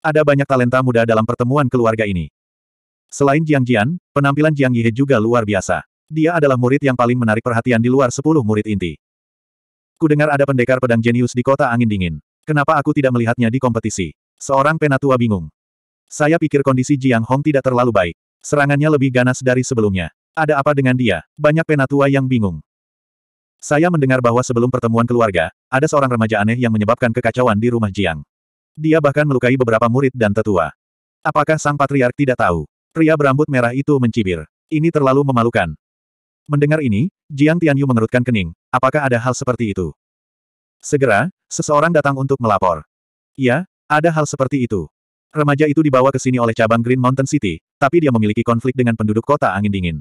Ada banyak talenta muda dalam pertemuan keluarga ini. Selain Jiang Jian, penampilan Jiang Yihe juga luar biasa. Dia adalah murid yang paling menarik perhatian di luar sepuluh murid inti. Kudengar ada pendekar pedang jenius di kota angin dingin. Kenapa aku tidak melihatnya di kompetisi? Seorang penatua bingung. Saya pikir kondisi Jiang Hong tidak terlalu baik. Serangannya lebih ganas dari sebelumnya. Ada apa dengan dia? Banyak penatua yang bingung. Saya mendengar bahwa sebelum pertemuan keluarga, ada seorang remaja aneh yang menyebabkan kekacauan di rumah Jiang. Dia bahkan melukai beberapa murid dan tetua. Apakah sang patriark tidak tahu? Pria berambut merah itu mencibir. Ini terlalu memalukan. Mendengar ini, Jiang Tianyu mengerutkan kening. Apakah ada hal seperti itu? Segera, seseorang datang untuk melapor. Ya, ada hal seperti itu. Remaja itu dibawa ke sini oleh cabang Green Mountain City, tapi dia memiliki konflik dengan penduduk kota angin dingin.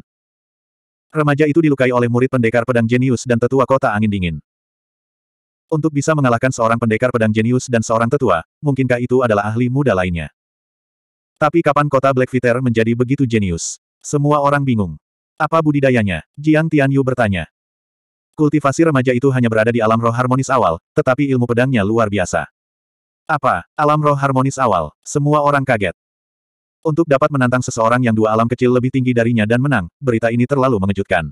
Remaja itu dilukai oleh murid pendekar pedang jenius dan tetua kota angin dingin. Untuk bisa mengalahkan seorang pendekar pedang jenius dan seorang tetua, mungkinkah itu adalah ahli muda lainnya? Tapi kapan kota Blackfeather menjadi begitu jenius? Semua orang bingung. Apa budidayanya? Jiang Tianyu bertanya. Kultivasi remaja itu hanya berada di alam roh harmonis awal, tetapi ilmu pedangnya luar biasa. Apa? Alam roh harmonis awal. Semua orang kaget. Untuk dapat menantang seseorang yang dua alam kecil lebih tinggi darinya dan menang, berita ini terlalu mengejutkan.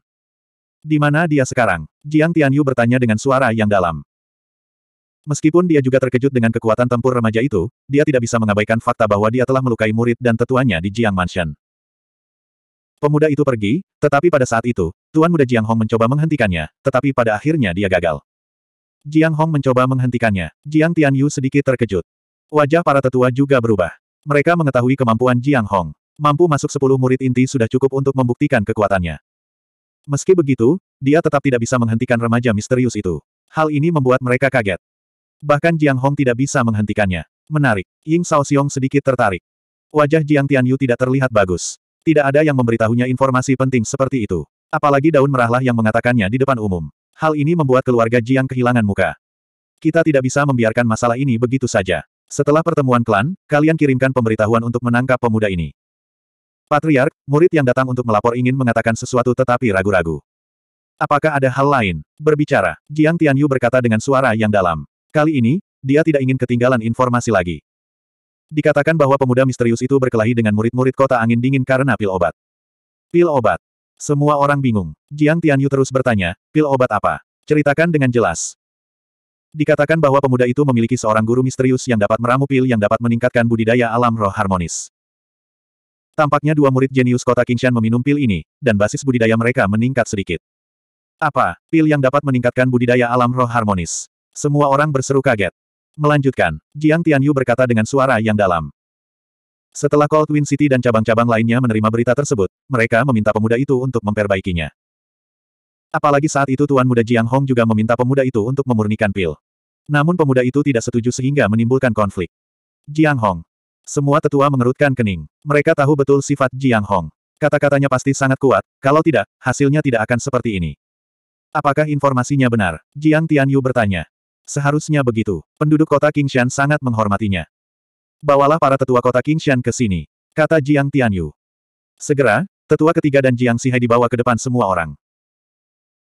Di mana dia sekarang? Jiang Tianyu bertanya dengan suara yang dalam. Meskipun dia juga terkejut dengan kekuatan tempur remaja itu, dia tidak bisa mengabaikan fakta bahwa dia telah melukai murid dan tetuanya di Jiang Mansion. Pemuda itu pergi, tetapi pada saat itu, Tuan Muda Jiang Hong mencoba menghentikannya, tetapi pada akhirnya dia gagal. Jiang Hong mencoba menghentikannya. Jiang Tianyu sedikit terkejut. Wajah para tetua juga berubah. Mereka mengetahui kemampuan Jiang Hong. Mampu masuk sepuluh murid inti sudah cukup untuk membuktikan kekuatannya. Meski begitu, dia tetap tidak bisa menghentikan remaja misterius itu. Hal ini membuat mereka kaget. Bahkan Jiang Hong tidak bisa menghentikannya. Menarik. Ying Xiong sedikit tertarik. Wajah Jiang Tianyu tidak terlihat bagus. Tidak ada yang memberitahunya informasi penting seperti itu. Apalagi daun merahlah yang mengatakannya di depan umum. Hal ini membuat keluarga Jiang kehilangan muka. Kita tidak bisa membiarkan masalah ini begitu saja. Setelah pertemuan klan, kalian kirimkan pemberitahuan untuk menangkap pemuda ini. Patriark, murid yang datang untuk melapor ingin mengatakan sesuatu tetapi ragu-ragu. Apakah ada hal lain? Berbicara, Jiang Tianyu berkata dengan suara yang dalam. Kali ini, dia tidak ingin ketinggalan informasi lagi. Dikatakan bahwa pemuda misterius itu berkelahi dengan murid-murid kota angin dingin karena pil obat. Pil obat. Semua orang bingung. Jiang Tianyu terus bertanya, pil obat apa? Ceritakan dengan jelas. Dikatakan bahwa pemuda itu memiliki seorang guru misterius yang dapat meramu pil yang dapat meningkatkan budidaya alam roh harmonis. Tampaknya dua murid jenius kota Qingshan meminum pil ini, dan basis budidaya mereka meningkat sedikit. Apa, pil yang dapat meningkatkan budidaya alam roh harmonis? Semua orang berseru kaget. Melanjutkan, Jiang Tianyu berkata dengan suara yang dalam. Setelah Cold Wind City dan cabang-cabang lainnya menerima berita tersebut, mereka meminta pemuda itu untuk memperbaikinya. Apalagi saat itu Tuan Muda Jiang Hong juga meminta pemuda itu untuk memurnikan pil. Namun pemuda itu tidak setuju sehingga menimbulkan konflik. Jiang Hong. Semua tetua mengerutkan kening. Mereka tahu betul sifat Jiang Hong. Kata-katanya pasti sangat kuat, kalau tidak, hasilnya tidak akan seperti ini. Apakah informasinya benar? Jiang Tianyu bertanya. Seharusnya begitu. Penduduk kota Qingshan sangat menghormatinya. Bawalah para tetua kota Qingshan ke sini, kata Jiang Tianyu. Segera, tetua ketiga dan Jiang Sihai dibawa ke depan semua orang.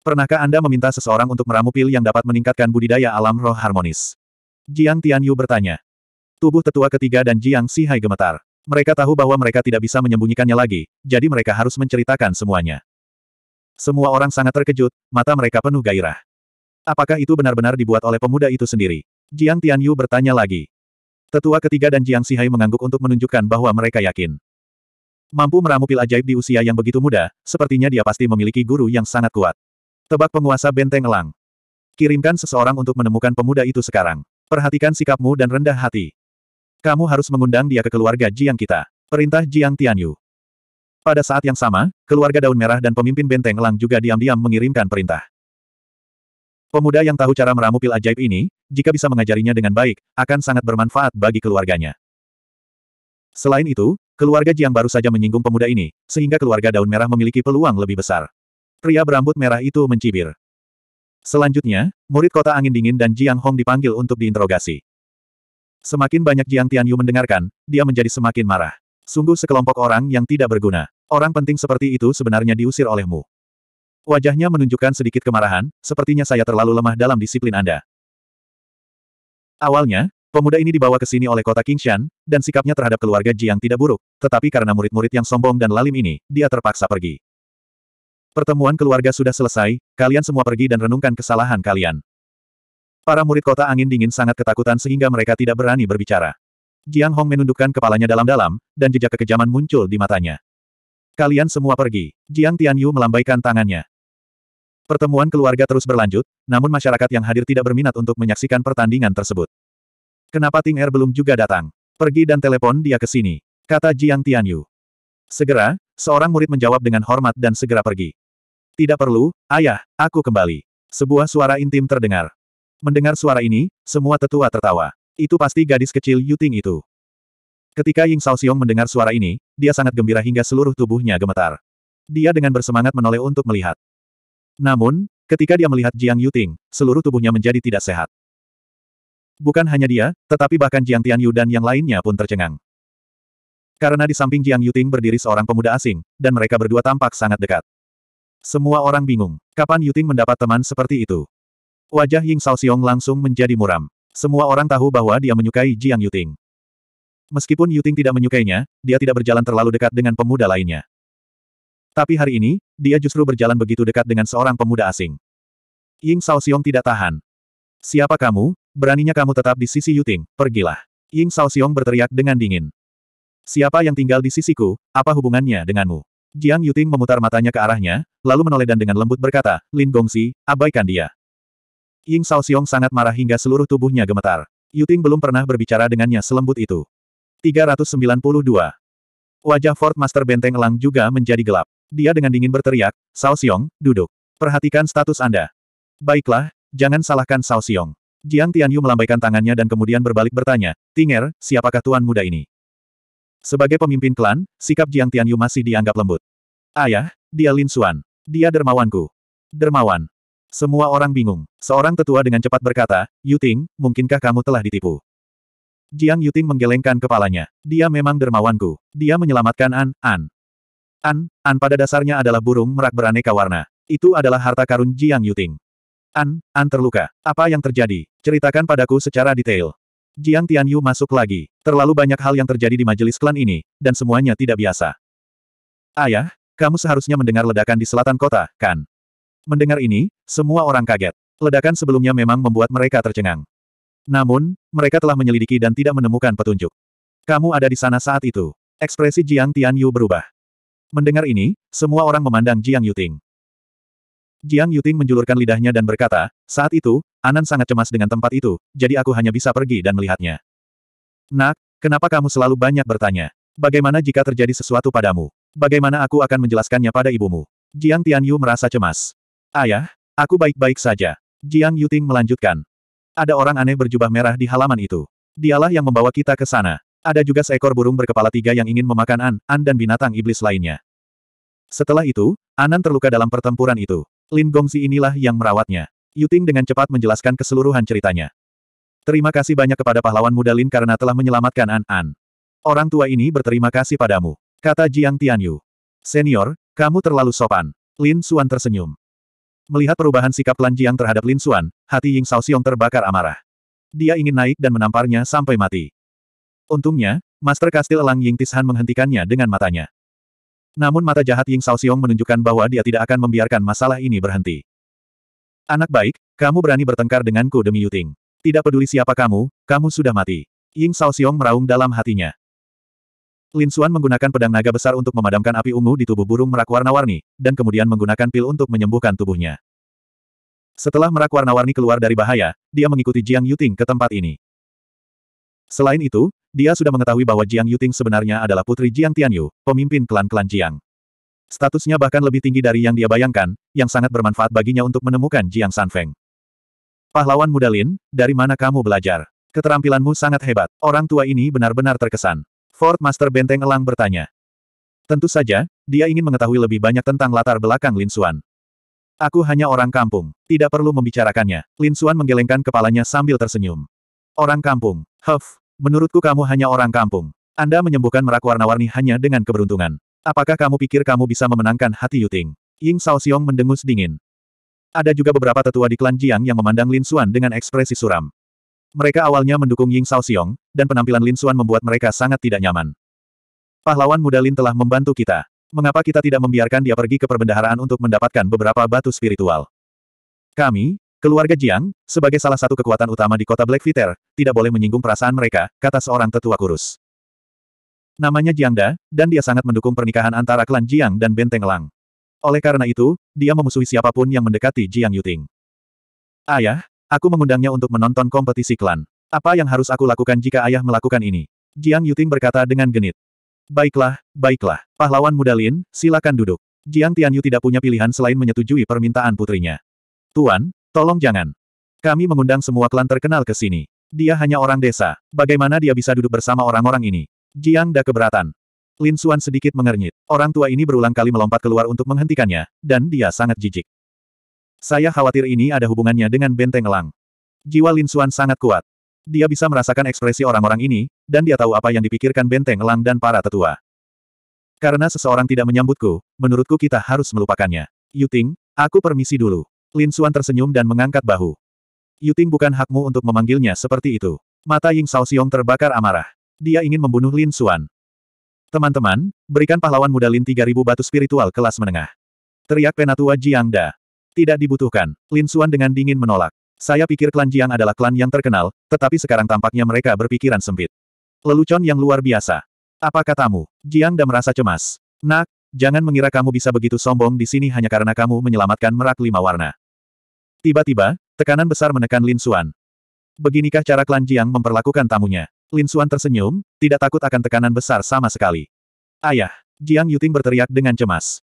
Pernahkah Anda meminta seseorang untuk meramu pil yang dapat meningkatkan budidaya alam roh harmonis? Jiang Tianyu bertanya. Tubuh tetua ketiga dan Jiang Sihai gemetar. Mereka tahu bahwa mereka tidak bisa menyembunyikannya lagi, jadi mereka harus menceritakan semuanya. Semua orang sangat terkejut, mata mereka penuh gairah. Apakah itu benar-benar dibuat oleh pemuda itu sendiri? Jiang Tianyu bertanya lagi. Tetua ketiga dan Jiang Sihai mengangguk untuk menunjukkan bahwa mereka yakin. Mampu meramu pil ajaib di usia yang begitu muda, sepertinya dia pasti memiliki guru yang sangat kuat. Tebak penguasa benteng elang. Kirimkan seseorang untuk menemukan pemuda itu sekarang. Perhatikan sikapmu dan rendah hati. Kamu harus mengundang dia ke keluarga Jiang kita. Perintah Jiang Tianyu. Pada saat yang sama, keluarga daun merah dan pemimpin benteng elang juga diam-diam mengirimkan perintah. Pemuda yang tahu cara meramu pil ajaib ini, jika bisa mengajarinya dengan baik, akan sangat bermanfaat bagi keluarganya. Selain itu, keluarga Jiang baru saja menyinggung pemuda ini, sehingga keluarga daun merah memiliki peluang lebih besar. Pria berambut merah itu mencibir. Selanjutnya, murid kota angin dingin dan Jiang Hong dipanggil untuk diinterogasi. Semakin banyak Jiang Tianyu mendengarkan, dia menjadi semakin marah. Sungguh sekelompok orang yang tidak berguna. Orang penting seperti itu sebenarnya diusir olehmu. Wajahnya menunjukkan sedikit kemarahan, sepertinya saya terlalu lemah dalam disiplin Anda. Awalnya, pemuda ini dibawa ke sini oleh kota Kingshan, dan sikapnya terhadap keluarga Jiang tidak buruk, tetapi karena murid-murid yang sombong dan lalim ini, dia terpaksa pergi. Pertemuan keluarga sudah selesai, kalian semua pergi dan renungkan kesalahan kalian. Para murid kota angin dingin sangat ketakutan sehingga mereka tidak berani berbicara. Jiang Hong menundukkan kepalanya dalam-dalam, dan jejak kekejaman muncul di matanya. Kalian semua pergi. Jiang Tianyu melambaikan tangannya. Pertemuan keluarga terus berlanjut, namun masyarakat yang hadir tidak berminat untuk menyaksikan pertandingan tersebut. Kenapa Ting Er belum juga datang? Pergi dan telepon dia ke sini, kata Jiang Tianyu. Segera, seorang murid menjawab dengan hormat dan segera pergi. Tidak perlu, ayah, aku kembali. Sebuah suara intim terdengar. Mendengar suara ini, semua tetua tertawa. Itu pasti gadis kecil Yuting itu. Ketika Ying Xiong mendengar suara ini, dia sangat gembira hingga seluruh tubuhnya gemetar. Dia dengan bersemangat menoleh untuk melihat. Namun, ketika dia melihat Jiang Yuting, seluruh tubuhnya menjadi tidak sehat. Bukan hanya dia, tetapi bahkan Jiang Tianyu dan yang lainnya pun tercengang. Karena di samping Jiang Yuting berdiri seorang pemuda asing, dan mereka berdua tampak sangat dekat. Semua orang bingung, kapan Yuting mendapat teman seperti itu? Wajah Ying Xiong langsung menjadi muram. Semua orang tahu bahwa dia menyukai Jiang Yuting. Meskipun Yuting tidak menyukainya, dia tidak berjalan terlalu dekat dengan pemuda lainnya. Tapi hari ini, dia justru berjalan begitu dekat dengan seorang pemuda asing. Ying Xiong tidak tahan. Siapa kamu? Beraninya kamu tetap di sisi Yuting, pergilah. Ying Xiong berteriak dengan dingin. Siapa yang tinggal di sisiku, apa hubungannya denganmu? Jiang Yuting memutar matanya ke arahnya, lalu menoleh dan dengan lembut berkata, Lin Gongxi, abaikan dia. Ying Xiong sangat marah hingga seluruh tubuhnya gemetar. Yuting belum pernah berbicara dengannya selembut itu. 392. Wajah Fort Master Benteng Elang juga menjadi gelap dia dengan dingin berteriak, Sao Xiong, duduk. Perhatikan status Anda. Baiklah, jangan salahkan Sao Xiong. Jiang Tianyu melambaikan tangannya dan kemudian berbalik bertanya, Tinger, siapakah tuan muda ini? Sebagai pemimpin klan, sikap Jiang Tianyu masih dianggap lembut. Ayah, dia Lin Xuan. Dia dermawanku. Dermawan. Semua orang bingung. Seorang tetua dengan cepat berkata, Yuting, mungkinkah kamu telah ditipu? Jiang Yuting menggelengkan kepalanya. Dia memang dermawanku. Dia menyelamatkan An, An. An, An pada dasarnya adalah burung merak beraneka warna. Itu adalah harta karun Jiang Yuting. An, An terluka. Apa yang terjadi? Ceritakan padaku secara detail. Jiang Tianyu masuk lagi. Terlalu banyak hal yang terjadi di majelis klan ini, dan semuanya tidak biasa. Ayah, kamu seharusnya mendengar ledakan di selatan kota, kan? Mendengar ini, semua orang kaget. Ledakan sebelumnya memang membuat mereka tercengang. Namun, mereka telah menyelidiki dan tidak menemukan petunjuk. Kamu ada di sana saat itu. Ekspresi Jiang Tianyu berubah. Mendengar ini, semua orang memandang Jiang Yuting. Jiang Yuting menjulurkan lidahnya dan berkata, saat itu, Anan sangat cemas dengan tempat itu, jadi aku hanya bisa pergi dan melihatnya. Nak, kenapa kamu selalu banyak bertanya? Bagaimana jika terjadi sesuatu padamu? Bagaimana aku akan menjelaskannya pada ibumu? Jiang Tianyu merasa cemas. Ayah, aku baik-baik saja. Jiang Yuting melanjutkan. Ada orang aneh berjubah merah di halaman itu. Dialah yang membawa kita ke sana. Ada juga seekor burung berkepala tiga yang ingin memakan An, An dan binatang iblis lainnya. Setelah itu, Anan terluka dalam pertempuran itu. Lin Gongsi inilah yang merawatnya. Yuting dengan cepat menjelaskan keseluruhan ceritanya. Terima kasih banyak kepada pahlawan muda Lin karena telah menyelamatkan An An. Orang tua ini berterima kasih padamu, kata Jiang Tianyu. Senior, kamu terlalu sopan. Lin Xuan tersenyum. Melihat perubahan sikap Lan Jiang terhadap Lin Xuan, hati Ying Xiong terbakar amarah. Dia ingin naik dan menamparnya sampai mati. Untungnya, Master Kastil Elang Ying Tishan menghentikannya dengan matanya. Namun mata jahat Ying Xiong menunjukkan bahwa dia tidak akan membiarkan masalah ini berhenti. Anak baik, kamu berani bertengkar denganku demi Yuting. Tidak peduli siapa kamu, kamu sudah mati. Ying Xiong meraung dalam hatinya. Lin Xuan menggunakan pedang naga besar untuk memadamkan api ungu di tubuh burung merak warna-warni, dan kemudian menggunakan pil untuk menyembuhkan tubuhnya. Setelah merak warna-warni keluar dari bahaya, dia mengikuti Jiang Yuting ke tempat ini. Selain itu, dia sudah mengetahui bahwa Jiang Yuting sebenarnya adalah putri Jiang Tianyu, pemimpin klan-klan Jiang. Statusnya bahkan lebih tinggi dari yang dia bayangkan, yang sangat bermanfaat baginya untuk menemukan Jiang Sanfeng. Pahlawan muda Lin, dari mana kamu belajar? Keterampilanmu sangat hebat. Orang tua ini benar-benar terkesan. Ford Master Benteng Elang bertanya. Tentu saja, dia ingin mengetahui lebih banyak tentang latar belakang Lin Xuan. Aku hanya orang kampung, tidak perlu membicarakannya. Lin Xuan menggelengkan kepalanya sambil tersenyum. Orang kampung. Huff, menurutku kamu hanya orang kampung. Anda menyembuhkan merak warna-warni hanya dengan keberuntungan. Apakah kamu pikir kamu bisa memenangkan hati Yuting? Ying Xiong mendengus dingin. Ada juga beberapa tetua di klan Jiang yang memandang Lin Xuan dengan ekspresi suram. Mereka awalnya mendukung Ying Xiong, dan penampilan Lin Xuan membuat mereka sangat tidak nyaman. Pahlawan muda Lin telah membantu kita. Mengapa kita tidak membiarkan dia pergi ke perbendaharaan untuk mendapatkan beberapa batu spiritual? Kami, Keluarga Jiang, sebagai salah satu kekuatan utama di kota Blackfeather, tidak boleh menyinggung perasaan mereka, kata seorang tetua kurus. Namanya Jiang Da, dan dia sangat mendukung pernikahan antara klan Jiang dan Benteng Lang. Oleh karena itu, dia memusuhi siapapun yang mendekati Jiang Yuting. Ayah, aku mengundangnya untuk menonton kompetisi klan. Apa yang harus aku lakukan jika ayah melakukan ini? Jiang Yuting berkata dengan genit. Baiklah, baiklah. Pahlawan muda Lin, silakan duduk. Jiang Tianyu tidak punya pilihan selain menyetujui permintaan putrinya. Tuan, Tolong jangan. Kami mengundang semua klan terkenal ke sini. Dia hanya orang desa. Bagaimana dia bisa duduk bersama orang-orang ini? Jiang Da keberatan. Lin Xuan sedikit mengernyit. Orang tua ini berulang kali melompat keluar untuk menghentikannya, dan dia sangat jijik. Saya khawatir ini ada hubungannya dengan benteng elang. Jiwa Lin Xuan sangat kuat. Dia bisa merasakan ekspresi orang-orang ini, dan dia tahu apa yang dipikirkan benteng elang dan para tetua. Karena seseorang tidak menyambutku, menurutku kita harus melupakannya. Yuting, aku permisi dulu. Lin Suan tersenyum dan mengangkat bahu. Yuting bukan hakmu untuk memanggilnya seperti itu. Mata Ying Xiong terbakar amarah. Dia ingin membunuh Lin Suan. Teman-teman, berikan pahlawan muda Lin 3000 batu spiritual kelas menengah. Teriak penatua Jiang Da. Tidak dibutuhkan. Lin Suan dengan dingin menolak. Saya pikir klan Jiang adalah klan yang terkenal, tetapi sekarang tampaknya mereka berpikiran sempit. Lelucon yang luar biasa. Apa katamu? Jiang Da merasa cemas. Nak, jangan mengira kamu bisa begitu sombong di sini hanya karena kamu menyelamatkan merak lima warna. Tiba-tiba, tekanan besar menekan Lin Xuan. Beginikah cara klan Jiang memperlakukan tamunya. Lin Xuan tersenyum, tidak takut akan tekanan besar sama sekali. Ayah, Jiang Yuting berteriak dengan cemas.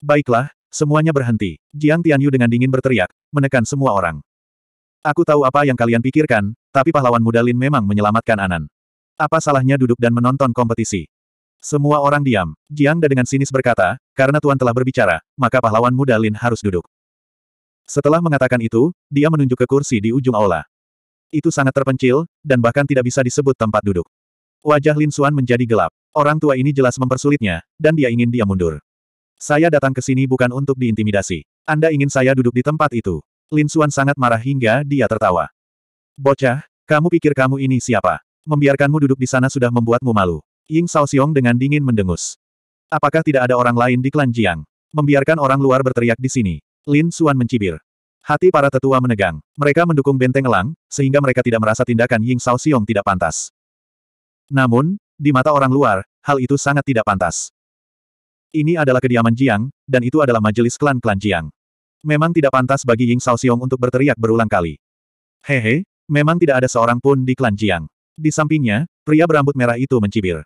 Baiklah, semuanya berhenti. Jiang Tianyu dengan dingin berteriak, menekan semua orang. Aku tahu apa yang kalian pikirkan, tapi pahlawan muda Lin memang menyelamatkan Anan. Apa salahnya duduk dan menonton kompetisi? Semua orang diam. Jiang Da dengan sinis berkata, karena Tuan telah berbicara, maka pahlawan muda Lin harus duduk. Setelah mengatakan itu, dia menunjuk ke kursi di ujung aula. Itu sangat terpencil, dan bahkan tidak bisa disebut tempat duduk. Wajah Lin Suan menjadi gelap. Orang tua ini jelas mempersulitnya, dan dia ingin dia mundur. Saya datang ke sini bukan untuk diintimidasi. Anda ingin saya duduk di tempat itu. Lin Suan sangat marah hingga dia tertawa. Bocah, kamu pikir kamu ini siapa? Membiarkanmu duduk di sana sudah membuatmu malu. Ying Xiong dengan dingin mendengus. Apakah tidak ada orang lain di klan Jiang? Membiarkan orang luar berteriak di sini. Lin Suan mencibir. Hati para tetua menegang. Mereka mendukung benteng elang, sehingga mereka tidak merasa tindakan Ying Sao Xiong tidak pantas. Namun, di mata orang luar, hal itu sangat tidak pantas. Ini adalah kediaman Jiang, dan itu adalah majelis klan-klan Jiang. Memang tidak pantas bagi Ying Sao Xiong untuk berteriak berulang kali. Hehe, memang tidak ada seorang pun di klan Jiang. Di sampingnya, pria berambut merah itu mencibir.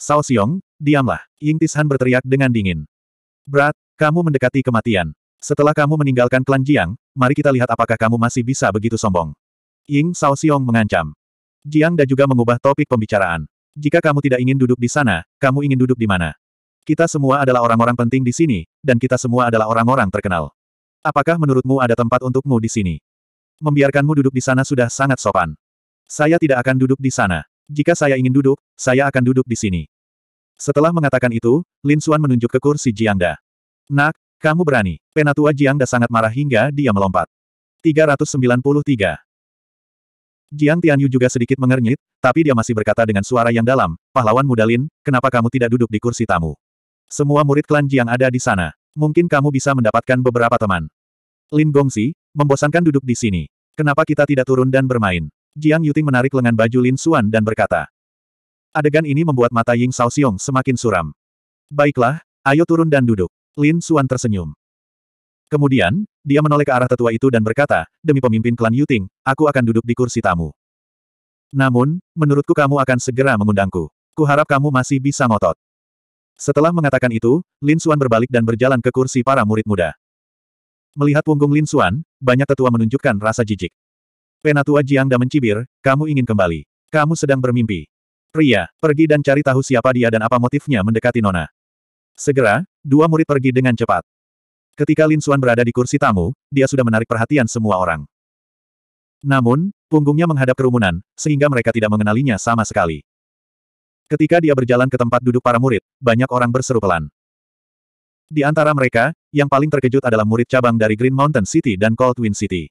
Sao Xiong, diamlah. Ying Tishan berteriak dengan dingin. Berat, kamu mendekati kematian. Setelah kamu meninggalkan klan Jiang, mari kita lihat apakah kamu masih bisa begitu sombong. Ying Sao Xiong mengancam. Jiang Da juga mengubah topik pembicaraan. Jika kamu tidak ingin duduk di sana, kamu ingin duduk di mana? Kita semua adalah orang-orang penting di sini, dan kita semua adalah orang-orang terkenal. Apakah menurutmu ada tempat untukmu di sini? Membiarkanmu duduk di sana sudah sangat sopan. Saya tidak akan duduk di sana. Jika saya ingin duduk, saya akan duduk di sini. Setelah mengatakan itu, Lin Xuan menunjuk ke kursi Jiang Da. Nak, kamu berani. Penatua Jiang Jiangda sangat marah hingga dia melompat. 393. Jiang Tianyu juga sedikit mengernyit, tapi dia masih berkata dengan suara yang dalam, pahlawan mudalin, kenapa kamu tidak duduk di kursi tamu? Semua murid klan Jiang ada di sana. Mungkin kamu bisa mendapatkan beberapa teman. Lin Gongsi, membosankan duduk di sini. Kenapa kita tidak turun dan bermain? Jiang Yuting menarik lengan baju Lin Xuan dan berkata. Adegan ini membuat mata Ying Shaoxiong semakin suram. Baiklah, ayo turun dan duduk. Lin Suan tersenyum. Kemudian, dia menoleh ke arah tetua itu dan berkata, demi pemimpin klan Yuting, aku akan duduk di kursi tamu. Namun, menurutku kamu akan segera mengundangku. Kuharap kamu masih bisa ngotot. Setelah mengatakan itu, Lin Suan berbalik dan berjalan ke kursi para murid muda. Melihat punggung Lin Suan, banyak tetua menunjukkan rasa jijik. Penatua Jiang Da mencibir, kamu ingin kembali. Kamu sedang bermimpi. Pria, pergi dan cari tahu siapa dia dan apa motifnya mendekati Nona. Segera, dua murid pergi dengan cepat. Ketika Lin Xuan berada di kursi tamu, dia sudah menarik perhatian semua orang. Namun, punggungnya menghadap kerumunan, sehingga mereka tidak mengenalinya sama sekali. Ketika dia berjalan ke tempat duduk para murid, banyak orang berseru pelan. Di antara mereka, yang paling terkejut adalah murid cabang dari Green Mountain City dan Cold Wind City.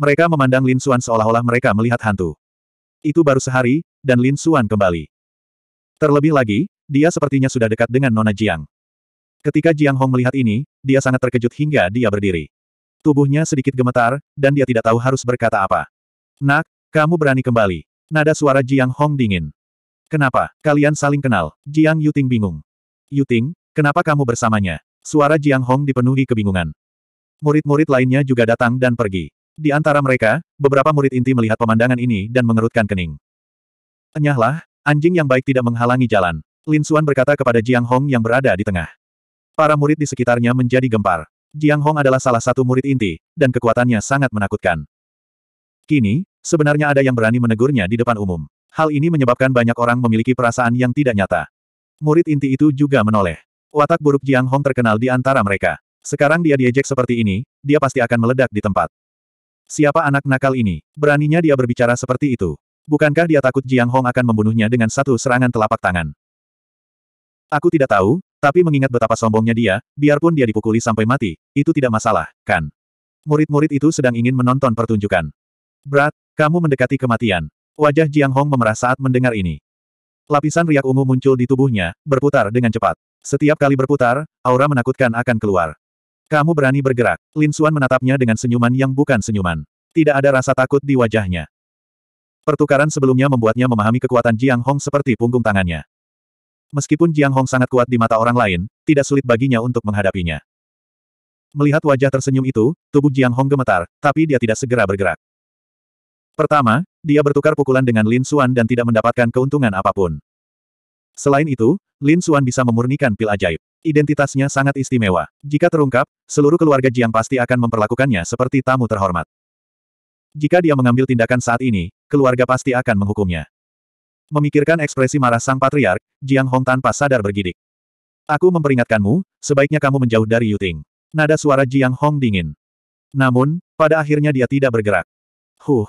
Mereka memandang Lin Xuan seolah-olah mereka melihat hantu. Itu baru sehari, dan Lin Xuan kembali. Terlebih lagi, dia sepertinya sudah dekat dengan Nona Jiang. Ketika Jiang Hong melihat ini, dia sangat terkejut hingga dia berdiri. Tubuhnya sedikit gemetar, dan dia tidak tahu harus berkata apa. Nak, kamu berani kembali. Nada suara Jiang Hong dingin. Kenapa? Kalian saling kenal. Jiang Yuting bingung. Yuting, kenapa kamu bersamanya? Suara Jiang Hong dipenuhi kebingungan. Murid-murid lainnya juga datang dan pergi. Di antara mereka, beberapa murid inti melihat pemandangan ini dan mengerutkan kening. Enyahlah, anjing yang baik tidak menghalangi jalan. Lin Xuan berkata kepada Jiang Hong yang berada di tengah. Para murid di sekitarnya menjadi gempar. Jiang Hong adalah salah satu murid inti, dan kekuatannya sangat menakutkan. Kini, sebenarnya ada yang berani menegurnya di depan umum. Hal ini menyebabkan banyak orang memiliki perasaan yang tidak nyata. Murid inti itu juga menoleh. Watak buruk Jiang Hong terkenal di antara mereka. Sekarang dia diejek seperti ini, dia pasti akan meledak di tempat. Siapa anak nakal ini? Beraninya dia berbicara seperti itu. Bukankah dia takut Jiang Hong akan membunuhnya dengan satu serangan telapak tangan? Aku tidak tahu, tapi mengingat betapa sombongnya dia, biarpun dia dipukuli sampai mati, itu tidak masalah, kan? Murid-murid itu sedang ingin menonton pertunjukan. Berat, kamu mendekati kematian. Wajah Jiang Hong memerah saat mendengar ini. Lapisan riak ungu muncul di tubuhnya, berputar dengan cepat. Setiap kali berputar, aura menakutkan akan keluar. Kamu berani bergerak. Lin Xuan menatapnya dengan senyuman yang bukan senyuman. Tidak ada rasa takut di wajahnya. Pertukaran sebelumnya membuatnya memahami kekuatan Jiang Hong seperti punggung tangannya. Meskipun Jiang Hong sangat kuat di mata orang lain, tidak sulit baginya untuk menghadapinya. Melihat wajah tersenyum itu, tubuh Jiang Hong gemetar, tapi dia tidak segera bergerak. Pertama, dia bertukar pukulan dengan Lin Xuan dan tidak mendapatkan keuntungan apapun. Selain itu, Lin Xuan bisa memurnikan pil ajaib. Identitasnya sangat istimewa. Jika terungkap, seluruh keluarga Jiang pasti akan memperlakukannya seperti tamu terhormat. Jika dia mengambil tindakan saat ini, keluarga pasti akan menghukumnya. Memikirkan ekspresi marah sang patriark, Jiang Hong tanpa sadar bergidik. Aku memperingatkanmu, sebaiknya kamu menjauh dari Yuting. Nada suara Jiang Hong dingin. Namun, pada akhirnya dia tidak bergerak. Huh.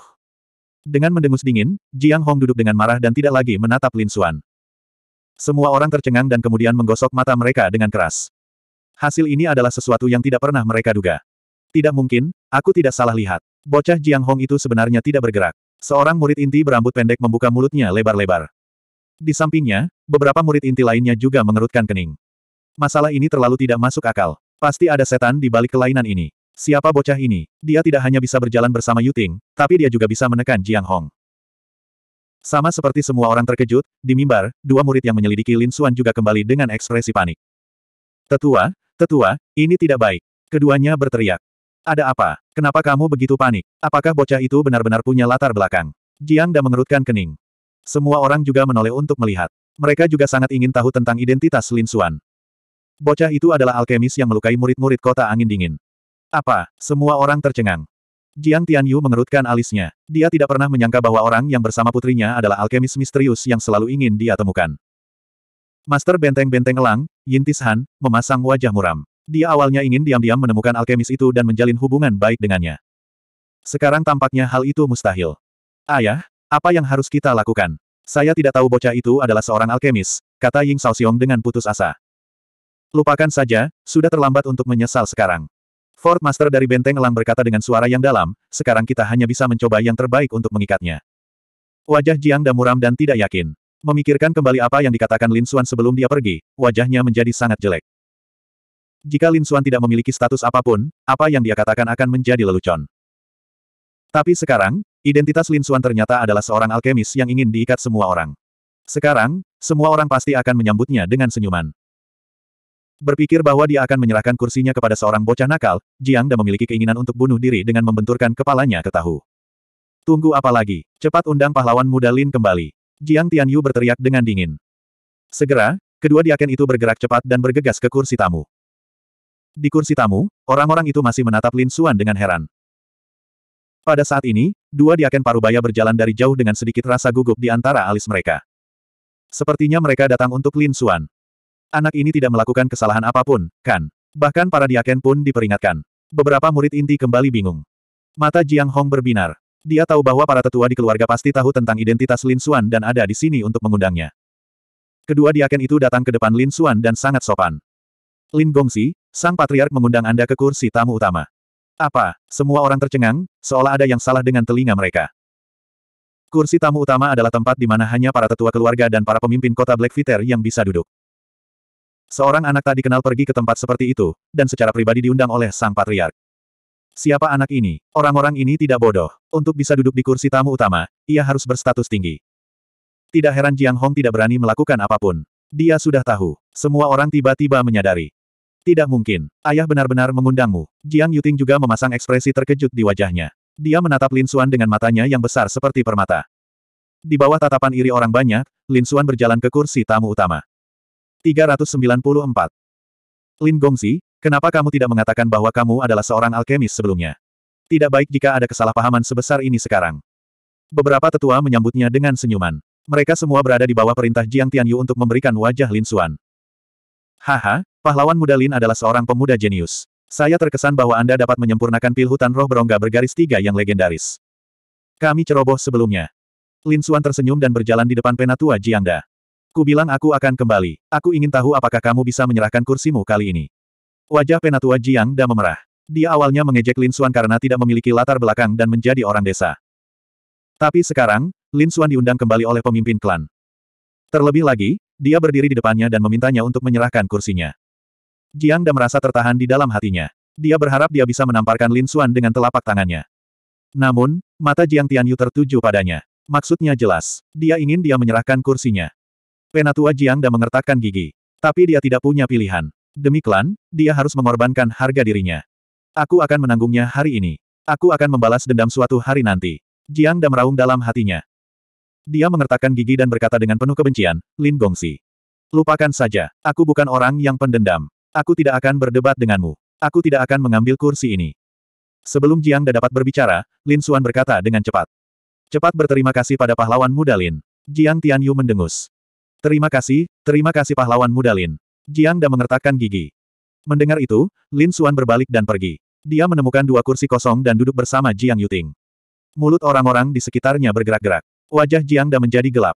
Dengan mendengus dingin, Jiang Hong duduk dengan marah dan tidak lagi menatap Lin Xuan. Semua orang tercengang dan kemudian menggosok mata mereka dengan keras. Hasil ini adalah sesuatu yang tidak pernah mereka duga. Tidak mungkin, aku tidak salah lihat. Bocah Jiang Hong itu sebenarnya tidak bergerak. Seorang murid inti berambut pendek membuka mulutnya lebar-lebar. Di sampingnya, beberapa murid inti lainnya juga mengerutkan kening. Masalah ini terlalu tidak masuk akal. Pasti ada setan di balik kelainan ini. Siapa bocah ini? Dia tidak hanya bisa berjalan bersama Yuting, tapi dia juga bisa menekan Jiang Hong. Sama seperti semua orang terkejut, di mimbar, dua murid yang menyelidiki Lin Xuan juga kembali dengan ekspresi panik. Tetua, tetua, ini tidak baik. Keduanya berteriak. Ada apa? Kenapa kamu begitu panik? Apakah bocah itu benar-benar punya latar belakang? Jiang Da mengerutkan kening. Semua orang juga menoleh untuk melihat. Mereka juga sangat ingin tahu tentang identitas Lin Xuan. Bocah itu adalah alkemis yang melukai murid-murid kota angin dingin. Apa? Semua orang tercengang. Jiang Tianyu mengerutkan alisnya. Dia tidak pernah menyangka bahwa orang yang bersama putrinya adalah alkemis misterius yang selalu ingin dia temukan. Master benteng-benteng elang, Yintis Han, memasang wajah muram. Dia awalnya ingin diam-diam menemukan alkemis itu dan menjalin hubungan baik dengannya. Sekarang tampaknya hal itu mustahil. Ayah, apa yang harus kita lakukan? Saya tidak tahu bocah itu adalah seorang alkemis, kata Ying Xiong dengan putus asa. Lupakan saja, sudah terlambat untuk menyesal sekarang. Ford Master dari Benteng Elang berkata dengan suara yang dalam, sekarang kita hanya bisa mencoba yang terbaik untuk mengikatnya. Wajah Jiang damuram dan tidak yakin. Memikirkan kembali apa yang dikatakan Lin Xuan sebelum dia pergi, wajahnya menjadi sangat jelek. Jika Lin Suan tidak memiliki status apapun, apa yang dia katakan akan menjadi lelucon. Tapi sekarang, identitas Lin Suan ternyata adalah seorang alkemis yang ingin diikat semua orang. Sekarang, semua orang pasti akan menyambutnya dengan senyuman. Berpikir bahwa dia akan menyerahkan kursinya kepada seorang bocah nakal, Jiang dan memiliki keinginan untuk bunuh diri dengan membenturkan kepalanya ke tahu. Tunggu apa lagi? Cepat undang pahlawan muda Lin kembali. Jiang Tianyu berteriak dengan dingin. Segera, kedua diaken itu bergerak cepat dan bergegas ke kursi tamu. Di kursi tamu, orang-orang itu masih menatap Lin Xuan dengan heran. Pada saat ini, dua diaken parubaya berjalan dari jauh dengan sedikit rasa gugup di antara alis mereka. Sepertinya mereka datang untuk Lin Xuan. Anak ini tidak melakukan kesalahan apapun, kan? Bahkan para diaken pun diperingatkan. Beberapa murid inti kembali bingung. Mata Jiang Hong berbinar. Dia tahu bahwa para tetua di keluarga pasti tahu tentang identitas Lin Xuan dan ada di sini untuk mengundangnya. Kedua diaken itu datang ke depan Lin Xuan dan sangat sopan. Lin Gongsi, Sang Patriark mengundang Anda ke kursi tamu utama. Apa? Semua orang tercengang, seolah ada yang salah dengan telinga mereka. Kursi tamu utama adalah tempat di mana hanya para tetua keluarga dan para pemimpin kota Blackfeather yang bisa duduk. Seorang anak tak dikenal pergi ke tempat seperti itu, dan secara pribadi diundang oleh sang patriark. Siapa anak ini? Orang-orang ini tidak bodoh. Untuk bisa duduk di kursi tamu utama, ia harus berstatus tinggi. Tidak heran Jiang Hong tidak berani melakukan apapun. Dia sudah tahu. Semua orang tiba-tiba menyadari. Tidak mungkin. Ayah benar-benar mengundangmu. Jiang Yuting juga memasang ekspresi terkejut di wajahnya. Dia menatap Lin Xuan dengan matanya yang besar seperti permata. Di bawah tatapan iri orang banyak, Lin Xuan berjalan ke kursi tamu utama. 394. Lin Gongzi, kenapa kamu tidak mengatakan bahwa kamu adalah seorang alkemis sebelumnya? Tidak baik jika ada kesalahpahaman sebesar ini sekarang. Beberapa tetua menyambutnya dengan senyuman. Mereka semua berada di bawah perintah Jiang Tianyu untuk memberikan wajah Lin Xuan. Haha, pahlawan muda Lin adalah seorang pemuda jenius. Saya terkesan bahwa Anda dapat menyempurnakan pil hutan roh berongga bergaris tiga yang legendaris. Kami ceroboh sebelumnya. Lin Xuan tersenyum dan berjalan di depan penatua Jiangda. Ku bilang aku akan kembali. Aku ingin tahu apakah kamu bisa menyerahkan kursimu kali ini. Wajah penatua Jiangda memerah. Dia awalnya mengejek Lin Xuan karena tidak memiliki latar belakang dan menjadi orang desa. Tapi sekarang, Lin Xuan diundang kembali oleh pemimpin klan. Terlebih lagi, dia berdiri di depannya dan memintanya untuk menyerahkan kursinya. Jiang Da merasa tertahan di dalam hatinya. Dia berharap dia bisa menamparkan Lin Xuan dengan telapak tangannya. Namun, mata Jiang Tianyu tertuju padanya. Maksudnya jelas. Dia ingin dia menyerahkan kursinya. Penatua Jiang Da mengertakkan gigi. Tapi dia tidak punya pilihan. Demi klan, dia harus mengorbankan harga dirinya. Aku akan menanggungnya hari ini. Aku akan membalas dendam suatu hari nanti. Jiang Da meraung dalam hatinya. Dia mengertakkan gigi dan berkata dengan penuh kebencian, Lin Gongsi. Lupakan saja, aku bukan orang yang pendendam. Aku tidak akan berdebat denganmu. Aku tidak akan mengambil kursi ini. Sebelum Jiang Da dapat berbicara, Lin Xuan berkata dengan cepat. Cepat berterima kasih pada pahlawan muda Lin. Jiang Tianyu mendengus. Terima kasih, terima kasih pahlawan muda Lin. Jiang Da mengertakkan gigi. Mendengar itu, Lin Xuan berbalik dan pergi. Dia menemukan dua kursi kosong dan duduk bersama Jiang Yuting. Mulut orang-orang di sekitarnya bergerak-gerak. Wajah Jiang Da menjadi gelap.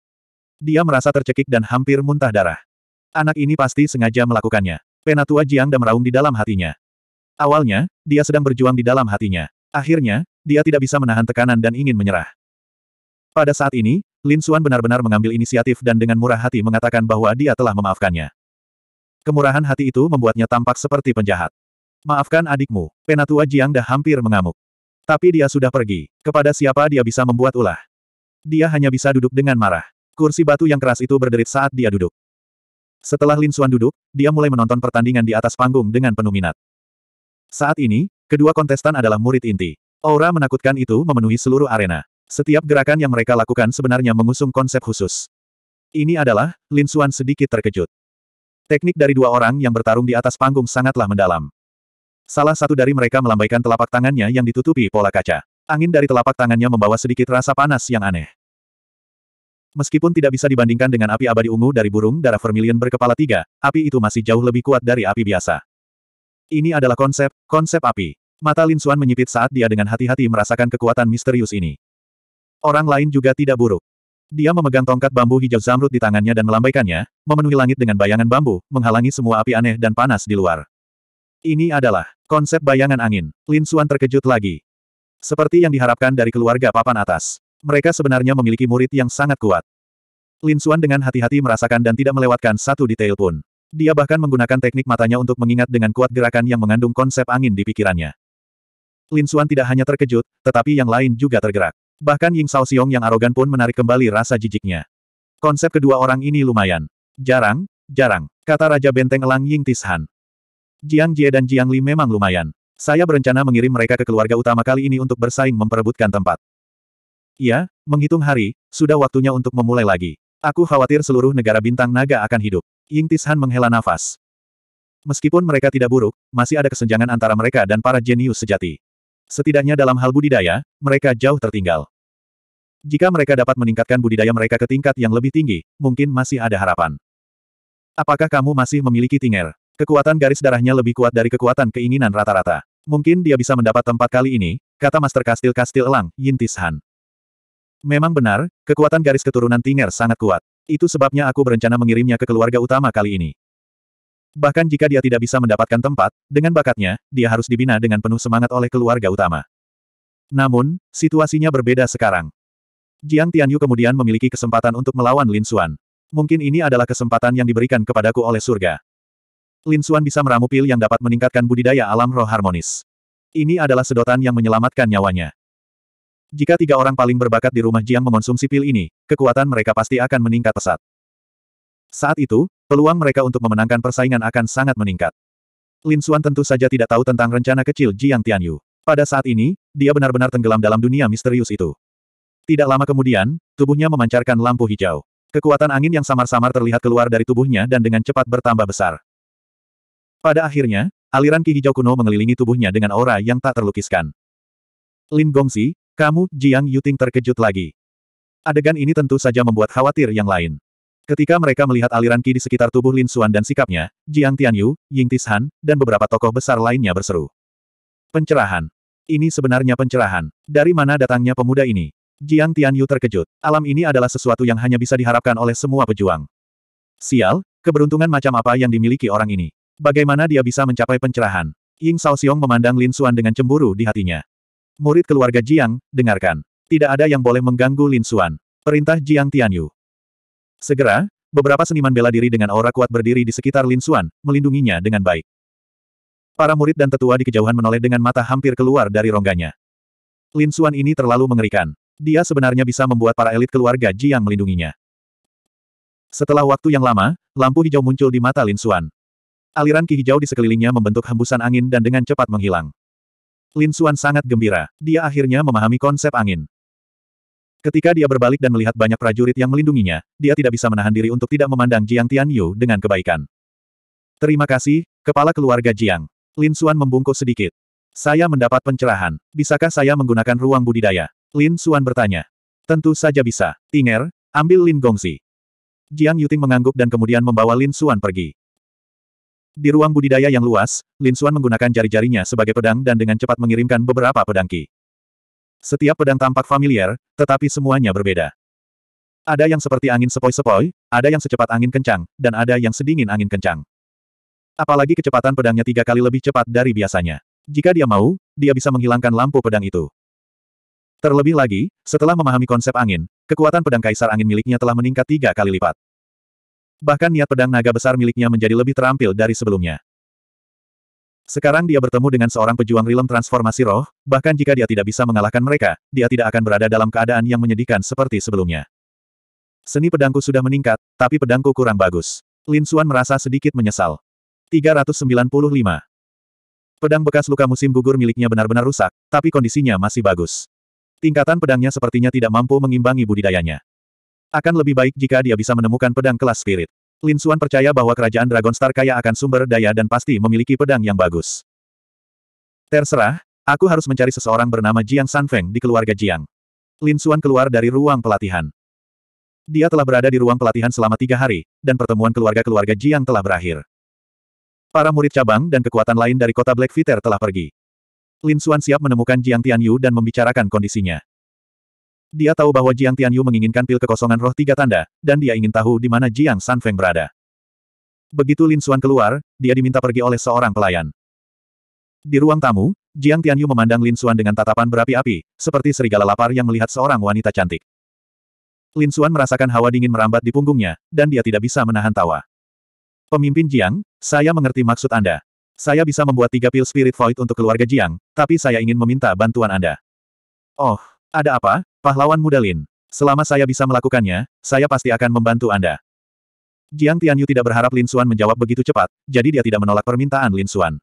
Dia merasa tercekik dan hampir muntah darah. Anak ini pasti sengaja melakukannya. Penatua Jiang Da meraung di dalam hatinya. Awalnya, dia sedang berjuang di dalam hatinya. Akhirnya, dia tidak bisa menahan tekanan dan ingin menyerah. Pada saat ini, Lin Suan benar-benar mengambil inisiatif dan dengan murah hati mengatakan bahwa dia telah memaafkannya. Kemurahan hati itu membuatnya tampak seperti penjahat. Maafkan adikmu, Penatua Jiang Da hampir mengamuk. Tapi dia sudah pergi. Kepada siapa dia bisa membuat ulah? Dia hanya bisa duduk dengan marah. Kursi batu yang keras itu berderit saat dia duduk. Setelah Lin Xuan duduk, dia mulai menonton pertandingan di atas panggung dengan penuh minat. Saat ini, kedua kontestan adalah murid inti. Aura menakutkan itu memenuhi seluruh arena. Setiap gerakan yang mereka lakukan sebenarnya mengusung konsep khusus. Ini adalah, Lin Xuan sedikit terkejut. Teknik dari dua orang yang bertarung di atas panggung sangatlah mendalam. Salah satu dari mereka melambaikan telapak tangannya yang ditutupi pola kaca. Angin dari telapak tangannya membawa sedikit rasa panas yang aneh. Meskipun tidak bisa dibandingkan dengan api abadi ungu dari burung darah vermilion berkepala tiga, api itu masih jauh lebih kuat dari api biasa. Ini adalah konsep, konsep api. Mata Lin Xuan menyipit saat dia dengan hati-hati merasakan kekuatan misterius ini. Orang lain juga tidak buruk. Dia memegang tongkat bambu hijau zamrud di tangannya dan melambaikannya, memenuhi langit dengan bayangan bambu, menghalangi semua api aneh dan panas di luar. Ini adalah konsep bayangan angin. Lin Xuan terkejut lagi. Seperti yang diharapkan dari keluarga papan atas. Mereka sebenarnya memiliki murid yang sangat kuat. Lin Suan dengan hati-hati merasakan dan tidak melewatkan satu detail pun. Dia bahkan menggunakan teknik matanya untuk mengingat dengan kuat gerakan yang mengandung konsep angin di pikirannya. Lin Suan tidak hanya terkejut, tetapi yang lain juga tergerak. Bahkan Ying Sao Xiong yang arogan pun menarik kembali rasa jijiknya. Konsep kedua orang ini lumayan. Jarang, jarang, kata Raja Benteng Elang Ying Tishan. Jiang Jie dan Jiang Li memang lumayan. Saya berencana mengirim mereka ke keluarga utama kali ini untuk bersaing memperebutkan tempat. Iya, menghitung hari, sudah waktunya untuk memulai lagi. Aku khawatir seluruh negara bintang naga akan hidup. Ying Tishan menghela nafas. Meskipun mereka tidak buruk, masih ada kesenjangan antara mereka dan para jenius sejati. Setidaknya dalam hal budidaya, mereka jauh tertinggal. Jika mereka dapat meningkatkan budidaya mereka ke tingkat yang lebih tinggi, mungkin masih ada harapan. Apakah kamu masih memiliki tinger? Kekuatan garis darahnya lebih kuat dari kekuatan keinginan rata-rata. Mungkin dia bisa mendapat tempat kali ini, kata Master Kastil Kastil Elang, Yintis Han. Memang benar, kekuatan garis keturunan Tinger sangat kuat. Itu sebabnya aku berencana mengirimnya ke keluarga utama kali ini. Bahkan jika dia tidak bisa mendapatkan tempat, dengan bakatnya, dia harus dibina dengan penuh semangat oleh keluarga utama. Namun, situasinya berbeda sekarang. Jiang Tianyu kemudian memiliki kesempatan untuk melawan Lin Xuan. Mungkin ini adalah kesempatan yang diberikan kepadaku oleh surga. Lin Xuan bisa meramu pil yang dapat meningkatkan budidaya alam roh harmonis. Ini adalah sedotan yang menyelamatkan nyawanya. Jika tiga orang paling berbakat di rumah Jiang mengonsumsi pil ini, kekuatan mereka pasti akan meningkat pesat. Saat itu, peluang mereka untuk memenangkan persaingan akan sangat meningkat. Lin Xuan tentu saja tidak tahu tentang rencana kecil Jiang Tianyu. Pada saat ini, dia benar-benar tenggelam dalam dunia misterius itu. Tidak lama kemudian, tubuhnya memancarkan lampu hijau. Kekuatan angin yang samar-samar terlihat keluar dari tubuhnya dan dengan cepat bertambah besar. Pada akhirnya, aliran ki hijau kuno mengelilingi tubuhnya dengan aura yang tak terlukiskan. Lin Gongsi, kamu, Jiang Yuting terkejut lagi. Adegan ini tentu saja membuat khawatir yang lain. Ketika mereka melihat aliran ki di sekitar tubuh Lin Xuan dan sikapnya, Jiang Tianyu, Ying Tishan, dan beberapa tokoh besar lainnya berseru. Pencerahan. Ini sebenarnya pencerahan. Dari mana datangnya pemuda ini? Jiang Tianyu terkejut. Alam ini adalah sesuatu yang hanya bisa diharapkan oleh semua pejuang. Sial, keberuntungan macam apa yang dimiliki orang ini? Bagaimana dia bisa mencapai pencerahan? Ying Xiong memandang Lin Xuan dengan cemburu di hatinya. Murid keluarga Jiang, dengarkan. Tidak ada yang boleh mengganggu Lin Xuan. Perintah Jiang Tianyu. Segera, beberapa seniman bela diri dengan aura kuat berdiri di sekitar Lin Xuan, melindunginya dengan baik. Para murid dan tetua di kejauhan menoleh dengan mata hampir keluar dari rongganya. Lin Xuan ini terlalu mengerikan. Dia sebenarnya bisa membuat para elit keluarga Jiang melindunginya. Setelah waktu yang lama, lampu hijau muncul di mata Lin Xuan. Aliran ki hijau di sekelilingnya membentuk hembusan angin dan dengan cepat menghilang. Lin Xuan sangat gembira. Dia akhirnya memahami konsep angin. Ketika dia berbalik dan melihat banyak prajurit yang melindunginya, dia tidak bisa menahan diri untuk tidak memandang Jiang Tianyu dengan kebaikan. Terima kasih, kepala keluarga Jiang. Lin Xuan membungkuk sedikit. Saya mendapat pencerahan. Bisakah saya menggunakan ruang budidaya? Lin Xuan bertanya. Tentu saja bisa. Tinger, ambil Lin Gongzi. Jiang Yuting mengangguk dan kemudian membawa Lin Xuan pergi. Di ruang budidaya yang luas, Lin Xuan menggunakan jari-jarinya sebagai pedang dan dengan cepat mengirimkan beberapa pedang ki. Setiap pedang tampak familiar, tetapi semuanya berbeda. Ada yang seperti angin sepoi-sepoi, ada yang secepat angin kencang, dan ada yang sedingin angin kencang. Apalagi kecepatan pedangnya tiga kali lebih cepat dari biasanya. Jika dia mau, dia bisa menghilangkan lampu pedang itu. Terlebih lagi, setelah memahami konsep angin, kekuatan pedang kaisar angin miliknya telah meningkat tiga kali lipat. Bahkan niat pedang naga besar miliknya menjadi lebih terampil dari sebelumnya. Sekarang dia bertemu dengan seorang pejuang rilem transformasi roh, bahkan jika dia tidak bisa mengalahkan mereka, dia tidak akan berada dalam keadaan yang menyedihkan seperti sebelumnya. Seni pedangku sudah meningkat, tapi pedangku kurang bagus. Lin Xuan merasa sedikit menyesal. 395. Pedang bekas luka musim gugur miliknya benar-benar rusak, tapi kondisinya masih bagus. Tingkatan pedangnya sepertinya tidak mampu mengimbangi budidayanya. Akan lebih baik jika dia bisa menemukan pedang kelas spirit. Lin Xuan percaya bahwa kerajaan Dragon Star kaya akan sumber daya dan pasti memiliki pedang yang bagus. Terserah, aku harus mencari seseorang bernama Jiang Sanfeng di keluarga Jiang. Lin Xuan keluar dari ruang pelatihan. Dia telah berada di ruang pelatihan selama tiga hari, dan pertemuan keluarga-keluarga Jiang telah berakhir. Para murid cabang dan kekuatan lain dari kota Black Viter telah pergi. Lin Xuan siap menemukan Jiang Tianyu dan membicarakan kondisinya. Dia tahu bahwa Jiang Tianyu menginginkan pil kekosongan roh tiga tanda, dan dia ingin tahu di mana Jiang Sanfeng berada. Begitu Lin Xuan keluar, dia diminta pergi oleh seorang pelayan. Di ruang tamu, Jiang Tianyu memandang Lin Xuan dengan tatapan berapi-api, seperti serigala lapar yang melihat seorang wanita cantik. Lin Xuan merasakan hawa dingin merambat di punggungnya, dan dia tidak bisa menahan tawa. Pemimpin Jiang, saya mengerti maksud Anda. Saya bisa membuat tiga pil Spirit Void untuk keluarga Jiang, tapi saya ingin meminta bantuan Anda. Oh, ada apa? Pahlawan muda Lin, selama saya bisa melakukannya, saya pasti akan membantu Anda. Jiang Tianyu tidak berharap Lin Xuan menjawab begitu cepat, jadi dia tidak menolak permintaan Lin Xuan.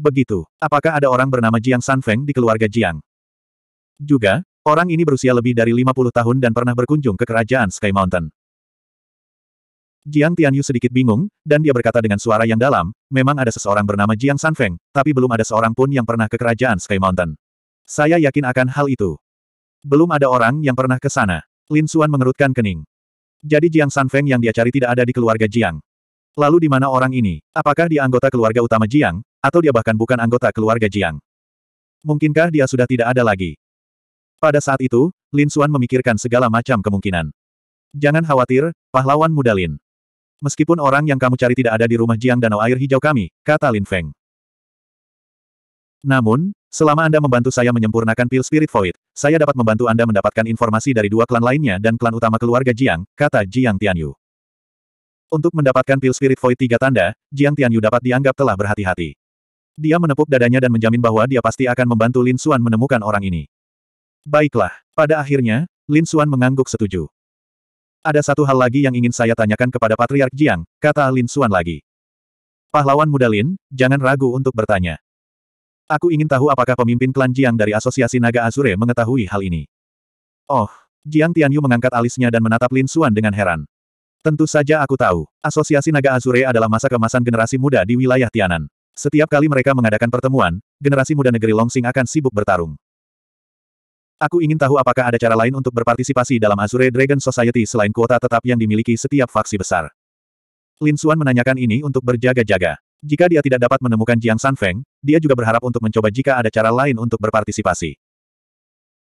Begitu, apakah ada orang bernama Jiang Sanfeng di keluarga Jiang? Juga, orang ini berusia lebih dari 50 tahun dan pernah berkunjung ke kerajaan Sky Mountain. Jiang Tianyu sedikit bingung, dan dia berkata dengan suara yang dalam, memang ada seseorang bernama Jiang Sanfeng, tapi belum ada seorang pun yang pernah ke kerajaan Sky Mountain. Saya yakin akan hal itu. Belum ada orang yang pernah ke sana. Lin Xuan mengerutkan kening. Jadi Jiang Sanfeng yang dia cari tidak ada di keluarga Jiang. Lalu di mana orang ini? Apakah dia anggota keluarga utama Jiang, atau dia bahkan bukan anggota keluarga Jiang? Mungkinkah dia sudah tidak ada lagi? Pada saat itu, Lin Xuan memikirkan segala macam kemungkinan. Jangan khawatir, pahlawan muda Lin. Meskipun orang yang kamu cari tidak ada di rumah Jiang Danau Air Hijau kami, kata Lin Feng. Namun, Selama Anda membantu saya menyempurnakan pil Spirit Void, saya dapat membantu Anda mendapatkan informasi dari dua klan lainnya dan klan utama keluarga Jiang, kata Jiang Tianyu. Untuk mendapatkan pil Spirit Void tiga tanda, Jiang Tianyu dapat dianggap telah berhati-hati. Dia menepuk dadanya dan menjamin bahwa dia pasti akan membantu Lin Xuan menemukan orang ini. Baiklah, pada akhirnya, Lin Xuan mengangguk setuju. Ada satu hal lagi yang ingin saya tanyakan kepada Patriark Jiang, kata Lin Xuan lagi. Pahlawan muda Lin, jangan ragu untuk bertanya. Aku ingin tahu apakah pemimpin klan Jiang dari Asosiasi Naga Azure mengetahui hal ini. Oh, Jiang Tianyu mengangkat alisnya dan menatap Lin Xuan dengan heran. Tentu saja aku tahu, Asosiasi Naga Azure adalah masa kemasan generasi muda di wilayah Tianan. Setiap kali mereka mengadakan pertemuan, generasi muda negeri Longsing akan sibuk bertarung. Aku ingin tahu apakah ada cara lain untuk berpartisipasi dalam Azure Dragon Society selain kuota tetap yang dimiliki setiap faksi besar. Lin Xuan menanyakan ini untuk berjaga-jaga. Jika dia tidak dapat menemukan Jiang Sanfeng, dia juga berharap untuk mencoba jika ada cara lain untuk berpartisipasi.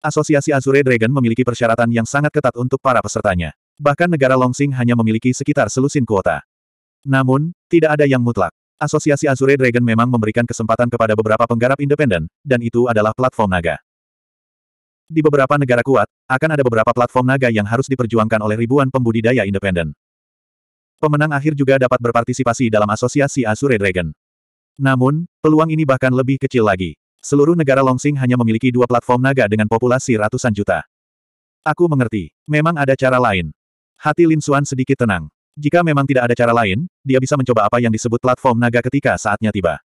Asosiasi Azure Dragon memiliki persyaratan yang sangat ketat untuk para pesertanya. Bahkan negara Longsing hanya memiliki sekitar selusin kuota. Namun, tidak ada yang mutlak. Asosiasi Azure Dragon memang memberikan kesempatan kepada beberapa penggarap independen, dan itu adalah platform naga. Di beberapa negara kuat, akan ada beberapa platform naga yang harus diperjuangkan oleh ribuan pembudidaya independen. Pemenang akhir juga dapat berpartisipasi dalam asosiasi Azure Dragon. Namun, peluang ini bahkan lebih kecil lagi. Seluruh negara Longsing hanya memiliki dua platform naga dengan populasi ratusan juta. Aku mengerti. Memang ada cara lain. Hati Lin Xuan sedikit tenang. Jika memang tidak ada cara lain, dia bisa mencoba apa yang disebut platform naga ketika saatnya tiba.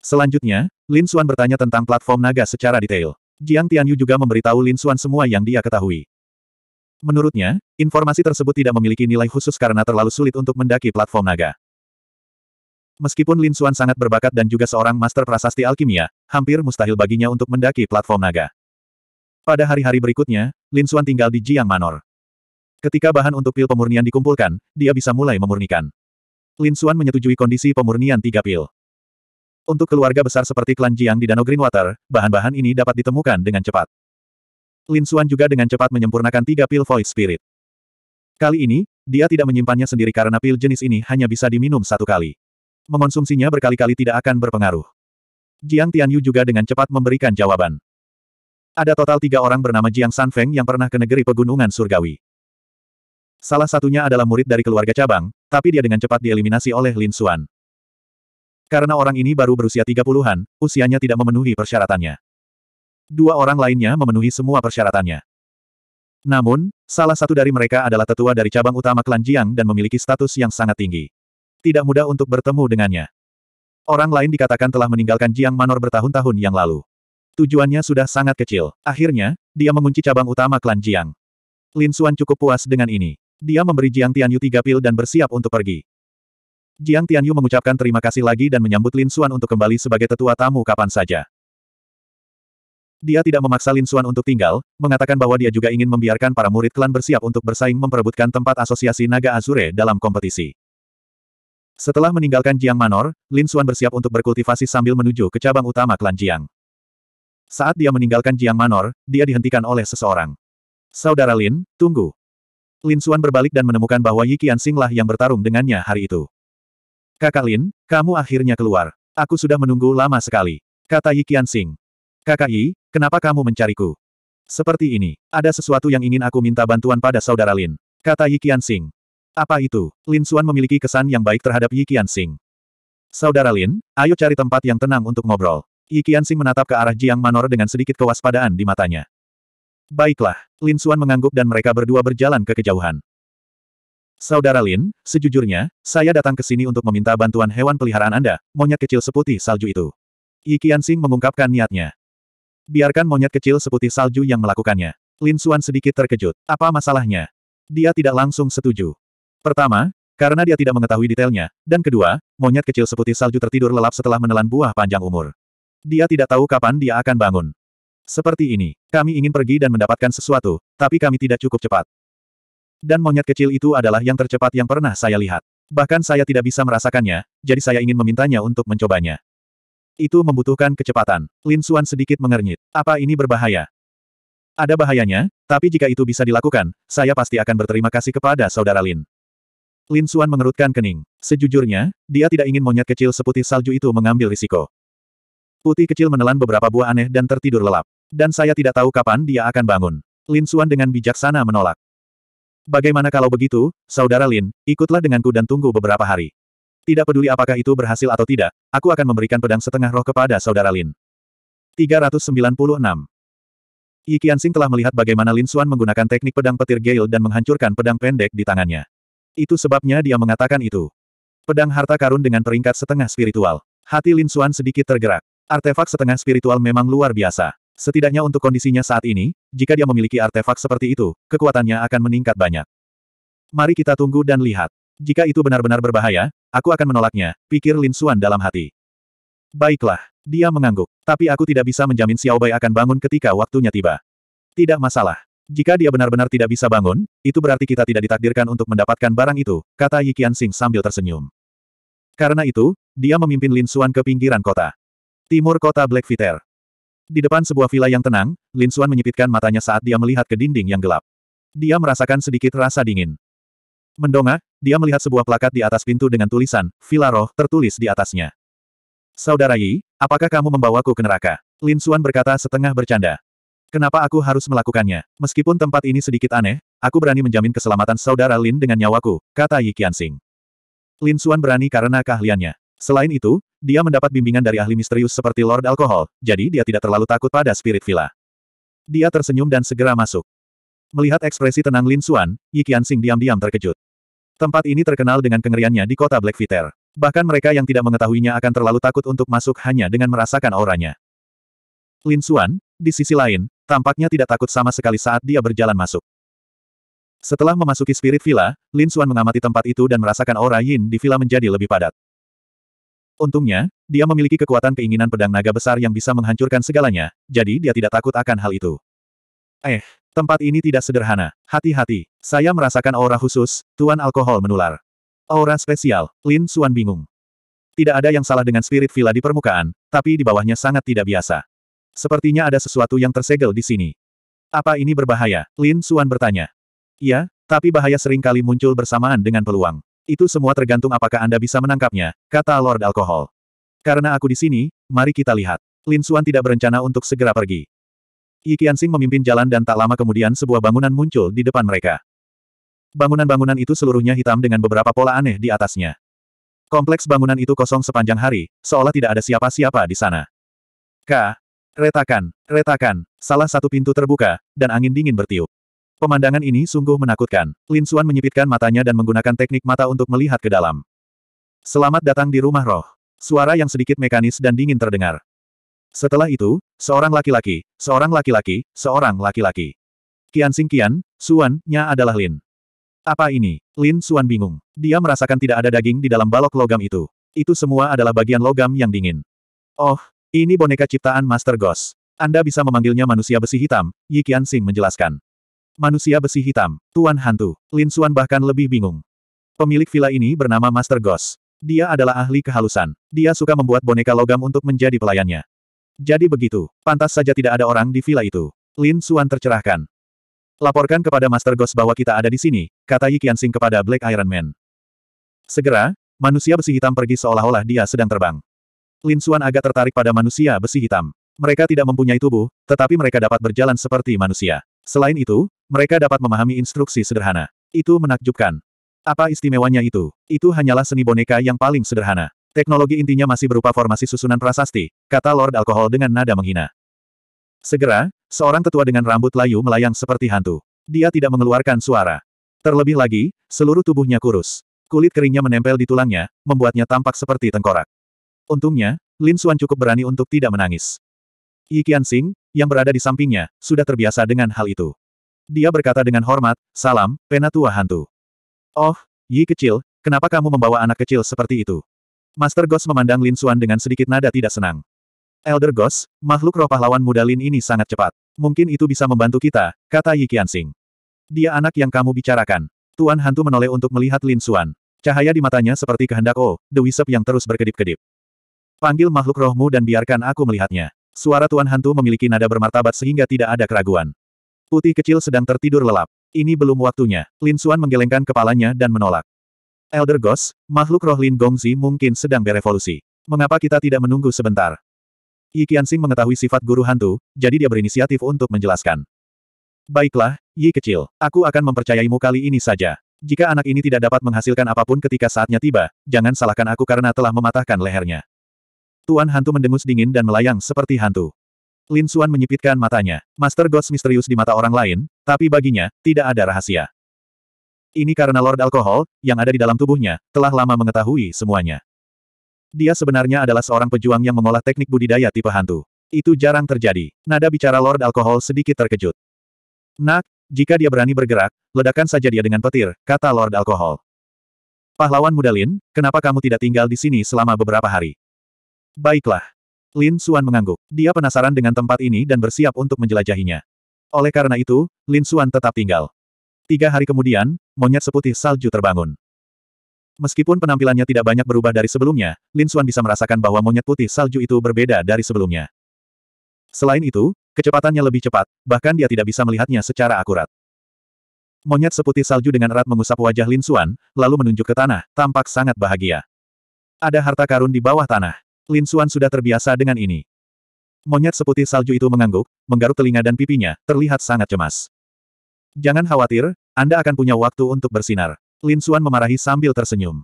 Selanjutnya, Lin Xuan bertanya tentang platform naga secara detail. Jiang Tianyu juga memberitahu Lin Xuan semua yang dia ketahui. Menurutnya, informasi tersebut tidak memiliki nilai khusus karena terlalu sulit untuk mendaki platform naga. Meskipun Lin Xuan sangat berbakat dan juga seorang master prasasti alkimia, hampir mustahil baginya untuk mendaki platform naga. Pada hari-hari berikutnya, Lin Xuan tinggal di Jiang Manor. Ketika bahan untuk pil pemurnian dikumpulkan, dia bisa mulai memurnikan. Lin Xuan menyetujui kondisi pemurnian tiga pil. Untuk keluarga besar seperti klan Jiang di Danau Greenwater, bahan-bahan ini dapat ditemukan dengan cepat. Lin Xuan juga dengan cepat menyempurnakan tiga pil Void Spirit. Kali ini, dia tidak menyimpannya sendiri karena pil jenis ini hanya bisa diminum satu kali. Mengonsumsinya berkali-kali tidak akan berpengaruh. Jiang Tianyu juga dengan cepat memberikan jawaban. Ada total tiga orang bernama Jiang Sanfeng yang pernah ke negeri pegunungan surgawi. Salah satunya adalah murid dari keluarga cabang, tapi dia dengan cepat dieliminasi oleh Lin Xuan. Karena orang ini baru berusia 30-an, usianya tidak memenuhi persyaratannya. Dua orang lainnya memenuhi semua persyaratannya. Namun, salah satu dari mereka adalah tetua dari cabang utama klan Jiang dan memiliki status yang sangat tinggi. Tidak mudah untuk bertemu dengannya. Orang lain dikatakan telah meninggalkan Jiang Manor bertahun-tahun yang lalu. Tujuannya sudah sangat kecil. Akhirnya, dia mengunci cabang utama klan Jiang. Lin Xuan cukup puas dengan ini. Dia memberi Jiang Tianyu tiga pil dan bersiap untuk pergi. Jiang Tianyu mengucapkan terima kasih lagi dan menyambut Lin Xuan untuk kembali sebagai tetua tamu kapan saja. Dia tidak memaksa Lin Xuan untuk tinggal, mengatakan bahwa dia juga ingin membiarkan para murid klan bersiap untuk bersaing memperebutkan tempat asosiasi Naga Azure dalam kompetisi. Setelah meninggalkan Jiang Manor, Lin Xuan bersiap untuk berkultivasi sambil menuju ke cabang utama klan Jiang. Saat dia meninggalkan Jiang Manor, dia dihentikan oleh seseorang. Saudara Lin, tunggu. Lin Xuan berbalik dan menemukan bahwa Yi Qiansing lah yang bertarung dengannya hari itu. Kakak Lin, kamu akhirnya keluar. Aku sudah menunggu lama sekali. Kata Yi Qiansing. Kakak Yi, kenapa kamu mencariku? Seperti ini, ada sesuatu yang ingin aku minta bantuan pada saudara Lin. Kata Yi Sing. Apa itu? Lin Xuan memiliki kesan yang baik terhadap Yi Sing. Saudara Lin, ayo cari tempat yang tenang untuk ngobrol. Yi Sing menatap ke arah Jiang Manor dengan sedikit kewaspadaan di matanya. Baiklah, Lin Xuan mengangguk dan mereka berdua berjalan ke kejauhan. Saudara Lin, sejujurnya, saya datang ke sini untuk meminta bantuan hewan peliharaan Anda, monyet kecil seputih salju itu. Yi Sing mengungkapkan niatnya. Biarkan monyet kecil seputih salju yang melakukannya. Lin Xuan sedikit terkejut. Apa masalahnya? Dia tidak langsung setuju. Pertama, karena dia tidak mengetahui detailnya, dan kedua, monyet kecil seputih salju tertidur lelap setelah menelan buah panjang umur. Dia tidak tahu kapan dia akan bangun. Seperti ini, kami ingin pergi dan mendapatkan sesuatu, tapi kami tidak cukup cepat. Dan monyet kecil itu adalah yang tercepat yang pernah saya lihat. Bahkan saya tidak bisa merasakannya, jadi saya ingin memintanya untuk mencobanya. Itu membutuhkan kecepatan. Lin Suan sedikit mengernyit. Apa ini berbahaya? Ada bahayanya, tapi jika itu bisa dilakukan, saya pasti akan berterima kasih kepada saudara Lin. Lin Suan mengerutkan kening. Sejujurnya, dia tidak ingin monyet kecil seputih salju itu mengambil risiko. Putih kecil menelan beberapa buah aneh dan tertidur lelap. Dan saya tidak tahu kapan dia akan bangun. Lin Suan dengan bijaksana menolak. Bagaimana kalau begitu, saudara Lin, ikutlah denganku dan tunggu beberapa hari. Tidak peduli apakah itu berhasil atau tidak, aku akan memberikan pedang setengah roh kepada saudara Lin. 396. Yi Qianxing telah melihat bagaimana Lin Xuan menggunakan teknik pedang petir gale dan menghancurkan pedang pendek di tangannya. Itu sebabnya dia mengatakan itu. Pedang harta karun dengan peringkat setengah spiritual. Hati Lin Xuan sedikit tergerak. Artefak setengah spiritual memang luar biasa. Setidaknya untuk kondisinya saat ini, jika dia memiliki artefak seperti itu, kekuatannya akan meningkat banyak. Mari kita tunggu dan lihat. Jika itu benar-benar berbahaya, aku akan menolaknya, pikir Lin Xuan dalam hati. Baiklah, dia mengangguk, tapi aku tidak bisa menjamin Xiao Bai akan bangun ketika waktunya tiba. Tidak masalah. Jika dia benar-benar tidak bisa bangun, itu berarti kita tidak ditakdirkan untuk mendapatkan barang itu, kata Yi sambil tersenyum. Karena itu, dia memimpin Lin Xuan ke pinggiran kota. Timur kota Blackfeather. Di depan sebuah villa yang tenang, Lin Xuan menyipitkan matanya saat dia melihat ke dinding yang gelap. Dia merasakan sedikit rasa dingin. Mendongak, dia melihat sebuah plakat di atas pintu dengan tulisan, Villa Roh, tertulis di atasnya. Saudara Yi, apakah kamu membawaku ke neraka? Lin Xuan berkata setengah bercanda. Kenapa aku harus melakukannya? Meskipun tempat ini sedikit aneh, aku berani menjamin keselamatan saudara Lin dengan nyawaku, kata Yi Qianxing. Lin Xuan berani karena keahliannya. Selain itu, dia mendapat bimbingan dari ahli misterius seperti Lord Alkohol, jadi dia tidak terlalu takut pada Spirit Villa. Dia tersenyum dan segera masuk. Melihat ekspresi tenang Lin Xuan, Yi Qianxing diam-diam terkejut. Tempat ini terkenal dengan kengeriannya di kota Blackfeather. Bahkan mereka yang tidak mengetahuinya akan terlalu takut untuk masuk hanya dengan merasakan auranya. Lin Xuan, di sisi lain, tampaknya tidak takut sama sekali saat dia berjalan masuk. Setelah memasuki Spirit Villa, Lin Xuan mengamati tempat itu dan merasakan aura Yin di villa menjadi lebih padat. Untungnya, dia memiliki kekuatan keinginan pedang naga besar yang bisa menghancurkan segalanya, jadi dia tidak takut akan hal itu. Eh, tempat ini tidak sederhana. Hati-hati, saya merasakan aura khusus, tuan alkohol menular. Aura spesial, Lin Suan bingung. Tidak ada yang salah dengan spirit villa di permukaan, tapi di bawahnya sangat tidak biasa. Sepertinya ada sesuatu yang tersegel di sini. Apa ini berbahaya? Lin Suan bertanya. Iya, tapi bahaya sering kali muncul bersamaan dengan peluang. Itu semua tergantung apakah Anda bisa menangkapnya, kata Lord Alkohol. Karena aku di sini, mari kita lihat. Lin Suan tidak berencana untuk segera pergi. Yi Qianxing memimpin jalan dan tak lama kemudian sebuah bangunan muncul di depan mereka. Bangunan-bangunan itu seluruhnya hitam dengan beberapa pola aneh di atasnya. Kompleks bangunan itu kosong sepanjang hari, seolah tidak ada siapa-siapa di sana. K. Retakan, retakan, salah satu pintu terbuka, dan angin dingin bertiup. Pemandangan ini sungguh menakutkan. Lin Suan menyipitkan matanya dan menggunakan teknik mata untuk melihat ke dalam. Selamat datang di rumah roh. Suara yang sedikit mekanis dan dingin terdengar. Setelah itu, seorang laki-laki, seorang laki-laki, seorang laki-laki. Kian sing Suan, nya adalah Lin. Apa ini? Lin Suan bingung. Dia merasakan tidak ada daging di dalam balok logam itu. Itu semua adalah bagian logam yang dingin. Oh, ini boneka ciptaan Master Ghost. Anda bisa memanggilnya manusia besi hitam, Yi Kian Sing menjelaskan. Manusia besi hitam, Tuan Hantu. Lin Suan bahkan lebih bingung. Pemilik villa ini bernama Master Ghost. Dia adalah ahli kehalusan. Dia suka membuat boneka logam untuk menjadi pelayannya. Jadi begitu, pantas saja tidak ada orang di villa itu. Lin Suan tercerahkan. Laporkan kepada Master Ghost bahwa kita ada di sini, kata Yi Qianxing kepada Black Iron Man. Segera, manusia besi hitam pergi seolah-olah dia sedang terbang. Lin Suan agak tertarik pada manusia besi hitam. Mereka tidak mempunyai tubuh, tetapi mereka dapat berjalan seperti manusia. Selain itu, mereka dapat memahami instruksi sederhana. Itu menakjubkan. Apa istimewanya itu? Itu hanyalah seni boneka yang paling sederhana. Teknologi intinya masih berupa formasi susunan prasasti, kata Lord Alkohol dengan nada menghina. Segera, seorang tetua dengan rambut layu melayang seperti hantu. Dia tidak mengeluarkan suara. Terlebih lagi, seluruh tubuhnya kurus. Kulit keringnya menempel di tulangnya, membuatnya tampak seperti tengkorak. Untungnya, Lin Suan cukup berani untuk tidak menangis. Yi Qiansing, yang berada di sampingnya, sudah terbiasa dengan hal itu. Dia berkata dengan hormat, salam, penatua hantu. Oh, Yi kecil, kenapa kamu membawa anak kecil seperti itu? Master Ghost memandang Lin Xuan dengan sedikit nada tidak senang. Elder Ghost, makhluk roh pahlawan muda Lin ini sangat cepat. Mungkin itu bisa membantu kita, kata Yi Qianxing. Dia anak yang kamu bicarakan. Tuan Hantu menoleh untuk melihat Lin Xuan. Cahaya di matanya seperti kehendak Oh, The Wisep yang terus berkedip-kedip. Panggil makhluk rohmu dan biarkan aku melihatnya. Suara Tuan Hantu memiliki nada bermartabat sehingga tidak ada keraguan. Putih kecil sedang tertidur lelap. Ini belum waktunya. Lin Xuan menggelengkan kepalanya dan menolak. Elder Ghost, makhluk roh Lin Gongzi mungkin sedang berevolusi. Mengapa kita tidak menunggu sebentar? Yi Qianxing mengetahui sifat guru hantu, jadi dia berinisiatif untuk menjelaskan. Baiklah, Yi kecil, aku akan mempercayaimu kali ini saja. Jika anak ini tidak dapat menghasilkan apapun ketika saatnya tiba, jangan salahkan aku karena telah mematahkan lehernya. Tuan hantu mendengus dingin dan melayang seperti hantu. Lin Xuan menyipitkan matanya. Master Ghost misterius di mata orang lain, tapi baginya, tidak ada rahasia. Ini karena Lord Alkohol, yang ada di dalam tubuhnya, telah lama mengetahui semuanya. Dia sebenarnya adalah seorang pejuang yang mengolah teknik budidaya tipe hantu. Itu jarang terjadi. Nada bicara Lord Alkohol sedikit terkejut. Nak, jika dia berani bergerak, ledakan saja dia dengan petir, kata Lord Alkohol. Pahlawan muda Lin, kenapa kamu tidak tinggal di sini selama beberapa hari? Baiklah. Lin Suan mengangguk. Dia penasaran dengan tempat ini dan bersiap untuk menjelajahinya. Oleh karena itu, Lin Suan tetap tinggal. Tiga hari kemudian, monyet seputih salju terbangun. Meskipun penampilannya tidak banyak berubah dari sebelumnya, Lin Xuan bisa merasakan bahwa monyet putih salju itu berbeda dari sebelumnya. Selain itu, kecepatannya lebih cepat, bahkan dia tidak bisa melihatnya secara akurat. Monyet seputih salju dengan erat mengusap wajah Lin Xuan, lalu menunjuk ke tanah, tampak sangat bahagia. Ada harta karun di bawah tanah. Lin Xuan sudah terbiasa dengan ini. Monyet seputih salju itu mengangguk, menggaruk telinga dan pipinya, terlihat sangat cemas. Jangan khawatir, Anda akan punya waktu untuk bersinar. Lin Suan memarahi sambil tersenyum.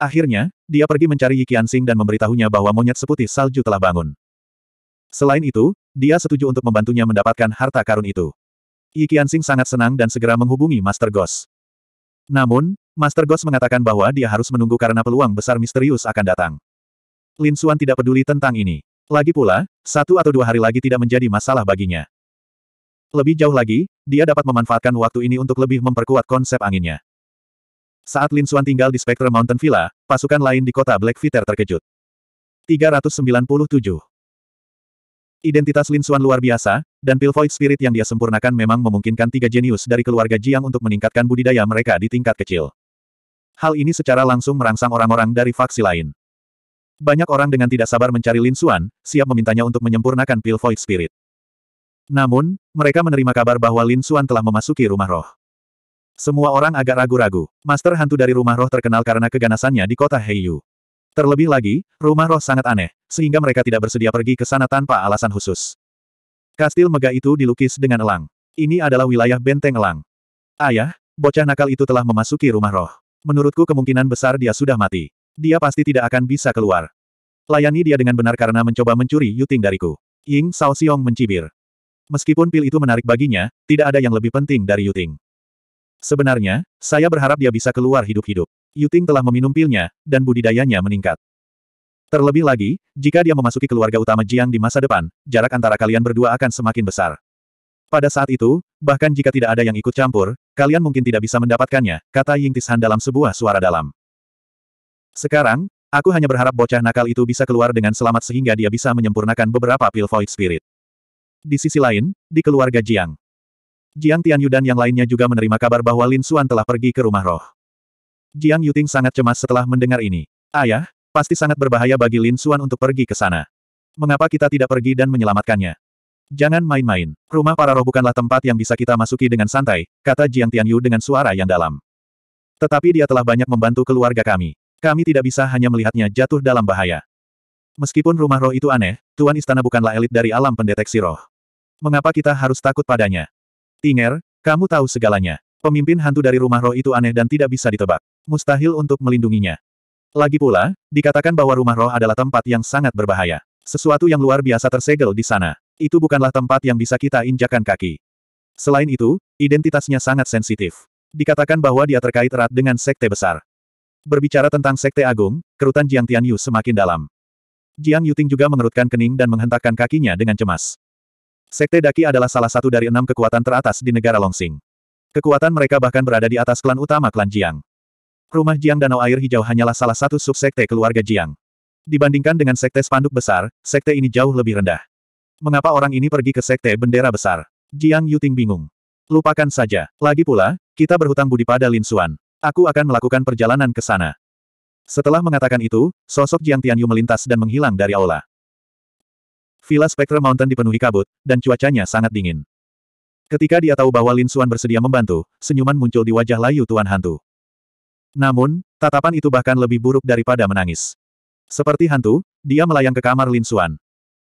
Akhirnya, dia pergi mencari Yi Qiansing dan memberitahunya bahwa monyet seputih salju telah bangun. Selain itu, dia setuju untuk membantunya mendapatkan harta karun itu. Yi Qiansing sangat senang dan segera menghubungi Master Ghost. Namun, Master Ghost mengatakan bahwa dia harus menunggu karena peluang besar misterius akan datang. Lin Suan tidak peduli tentang ini. Lagi pula, satu atau dua hari lagi tidak menjadi masalah baginya. Lebih jauh lagi, dia dapat memanfaatkan waktu ini untuk lebih memperkuat konsep anginnya. Saat Lin Xuan tinggal di Spectre Mountain Villa, pasukan lain di kota Black terkejut. 397 Identitas Lin Xuan luar biasa, dan Pil Void Spirit yang dia sempurnakan memang memungkinkan tiga jenius dari keluarga Jiang untuk meningkatkan budidaya mereka di tingkat kecil. Hal ini secara langsung merangsang orang-orang dari faksi lain. Banyak orang dengan tidak sabar mencari Lin Xuan, siap memintanya untuk menyempurnakan Pil Void Spirit. Namun, mereka menerima kabar bahwa Lin Suan telah memasuki rumah roh. Semua orang agak ragu-ragu. Master hantu dari rumah roh terkenal karena keganasannya di kota Heiyu. Terlebih lagi, rumah roh sangat aneh, sehingga mereka tidak bersedia pergi ke sana tanpa alasan khusus. Kastil megah itu dilukis dengan elang. Ini adalah wilayah benteng elang. Ayah, bocah nakal itu telah memasuki rumah roh. Menurutku kemungkinan besar dia sudah mati. Dia pasti tidak akan bisa keluar. Layani dia dengan benar karena mencoba mencuri Yuting dariku. Ying Sao Xiong mencibir. Meskipun pil itu menarik baginya, tidak ada yang lebih penting dari Yuting. Sebenarnya, saya berharap dia bisa keluar hidup-hidup. Yuting telah meminum pilnya, dan budidayanya meningkat. Terlebih lagi, jika dia memasuki keluarga utama Jiang di masa depan, jarak antara kalian berdua akan semakin besar. Pada saat itu, bahkan jika tidak ada yang ikut campur, kalian mungkin tidak bisa mendapatkannya, kata Ying Tishan dalam sebuah suara dalam. Sekarang, aku hanya berharap bocah nakal itu bisa keluar dengan selamat sehingga dia bisa menyempurnakan beberapa pil Void Spirit. Di sisi lain, di keluarga Jiang. Jiang Tianyu dan yang lainnya juga menerima kabar bahwa Lin Xuan telah pergi ke rumah roh. Jiang Yuting sangat cemas setelah mendengar ini. Ayah, pasti sangat berbahaya bagi Lin Xuan untuk pergi ke sana. Mengapa kita tidak pergi dan menyelamatkannya? Jangan main-main, rumah para roh bukanlah tempat yang bisa kita masuki dengan santai, kata Jiang Tianyu dengan suara yang dalam. Tetapi dia telah banyak membantu keluarga kami. Kami tidak bisa hanya melihatnya jatuh dalam bahaya. Meskipun rumah roh itu aneh, Tuan Istana bukanlah elit dari alam pendeteksi roh mengapa kita harus takut padanya? Tinger, kamu tahu segalanya. Pemimpin hantu dari rumah roh itu aneh dan tidak bisa ditebak. Mustahil untuk melindunginya. Lagi pula, dikatakan bahwa rumah roh adalah tempat yang sangat berbahaya. Sesuatu yang luar biasa tersegel di sana. Itu bukanlah tempat yang bisa kita injakan kaki. Selain itu, identitasnya sangat sensitif. Dikatakan bahwa dia terkait erat dengan sekte besar. Berbicara tentang sekte agung, kerutan Jiang Tianyu semakin dalam. Jiang Yuting juga mengerutkan kening dan menghentakkan kakinya dengan cemas. Sekte Daki adalah salah satu dari enam kekuatan teratas di negara Longsing. Kekuatan mereka bahkan berada di atas klan utama klan Jiang. Rumah Jiang Danau Air Hijau hanyalah salah satu subsekte keluarga Jiang. Dibandingkan dengan sekte spanduk besar, sekte ini jauh lebih rendah. Mengapa orang ini pergi ke sekte bendera besar? Jiang Yuting bingung. Lupakan saja. Lagi pula, kita berhutang budi pada Lin Xuan. Aku akan melakukan perjalanan ke sana. Setelah mengatakan itu, sosok Jiang Tianyu melintas dan menghilang dari aula. Villa Spectre Mountain dipenuhi kabut, dan cuacanya sangat dingin. Ketika dia tahu bahwa Lin Suan bersedia membantu, senyuman muncul di wajah layu Tuan Hantu. Namun, tatapan itu bahkan lebih buruk daripada menangis. Seperti hantu, dia melayang ke kamar Lin Suan.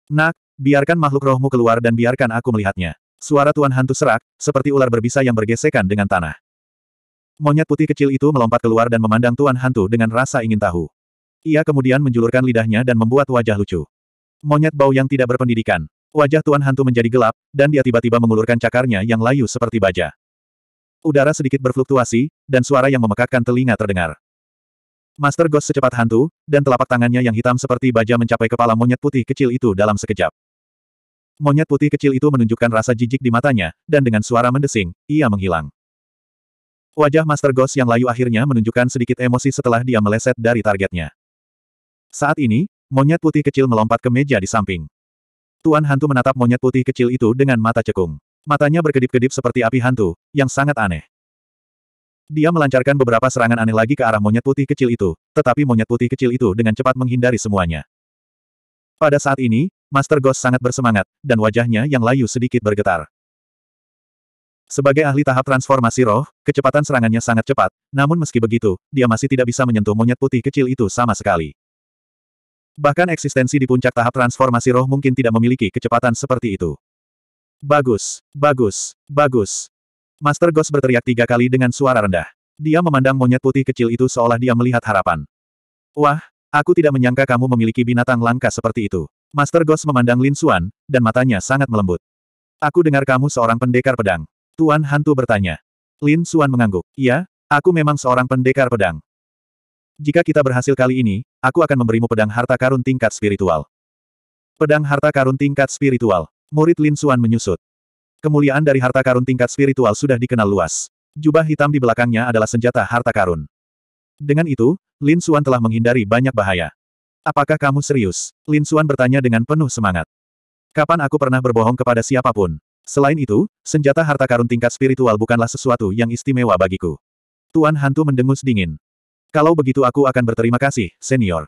Nak, biarkan makhluk rohmu keluar dan biarkan aku melihatnya. Suara Tuan Hantu serak, seperti ular berbisa yang bergesekan dengan tanah. Monyet putih kecil itu melompat keluar dan memandang Tuan Hantu dengan rasa ingin tahu. Ia kemudian menjulurkan lidahnya dan membuat wajah lucu. Monyet bau yang tidak berpendidikan. Wajah Tuan Hantu menjadi gelap, dan dia tiba-tiba mengulurkan cakarnya yang layu seperti baja. Udara sedikit berfluktuasi, dan suara yang memekakkan telinga terdengar. Master Ghost secepat hantu, dan telapak tangannya yang hitam seperti baja mencapai kepala monyet putih kecil itu dalam sekejap. Monyet putih kecil itu menunjukkan rasa jijik di matanya, dan dengan suara mendesing, ia menghilang. Wajah Master Ghost yang layu akhirnya menunjukkan sedikit emosi setelah dia meleset dari targetnya. Saat ini, Monyet putih kecil melompat ke meja di samping. Tuan hantu menatap monyet putih kecil itu dengan mata cekung. Matanya berkedip-kedip seperti api hantu, yang sangat aneh. Dia melancarkan beberapa serangan aneh lagi ke arah monyet putih kecil itu, tetapi monyet putih kecil itu dengan cepat menghindari semuanya. Pada saat ini, Master Ghost sangat bersemangat, dan wajahnya yang layu sedikit bergetar. Sebagai ahli tahap transformasi roh, kecepatan serangannya sangat cepat, namun meski begitu, dia masih tidak bisa menyentuh monyet putih kecil itu sama sekali. Bahkan eksistensi di puncak tahap transformasi roh mungkin tidak memiliki kecepatan seperti itu. Bagus, bagus, bagus. Master Ghost berteriak tiga kali dengan suara rendah. Dia memandang monyet putih kecil itu seolah dia melihat harapan. Wah, aku tidak menyangka kamu memiliki binatang langka seperti itu. Master Ghost memandang Lin Xuan, dan matanya sangat melembut. Aku dengar kamu seorang pendekar pedang. Tuan Hantu bertanya. Lin Xuan mengangguk. Iya, aku memang seorang pendekar pedang. Jika kita berhasil kali ini, aku akan memberimu pedang harta karun tingkat spiritual. Pedang harta karun tingkat spiritual. Murid Lin Suan menyusut. Kemuliaan dari harta karun tingkat spiritual sudah dikenal luas. Jubah hitam di belakangnya adalah senjata harta karun. Dengan itu, Lin Suan telah menghindari banyak bahaya. Apakah kamu serius? Lin Suan bertanya dengan penuh semangat. Kapan aku pernah berbohong kepada siapapun? Selain itu, senjata harta karun tingkat spiritual bukanlah sesuatu yang istimewa bagiku. Tuan Hantu mendengus dingin. Kalau begitu aku akan berterima kasih, senior.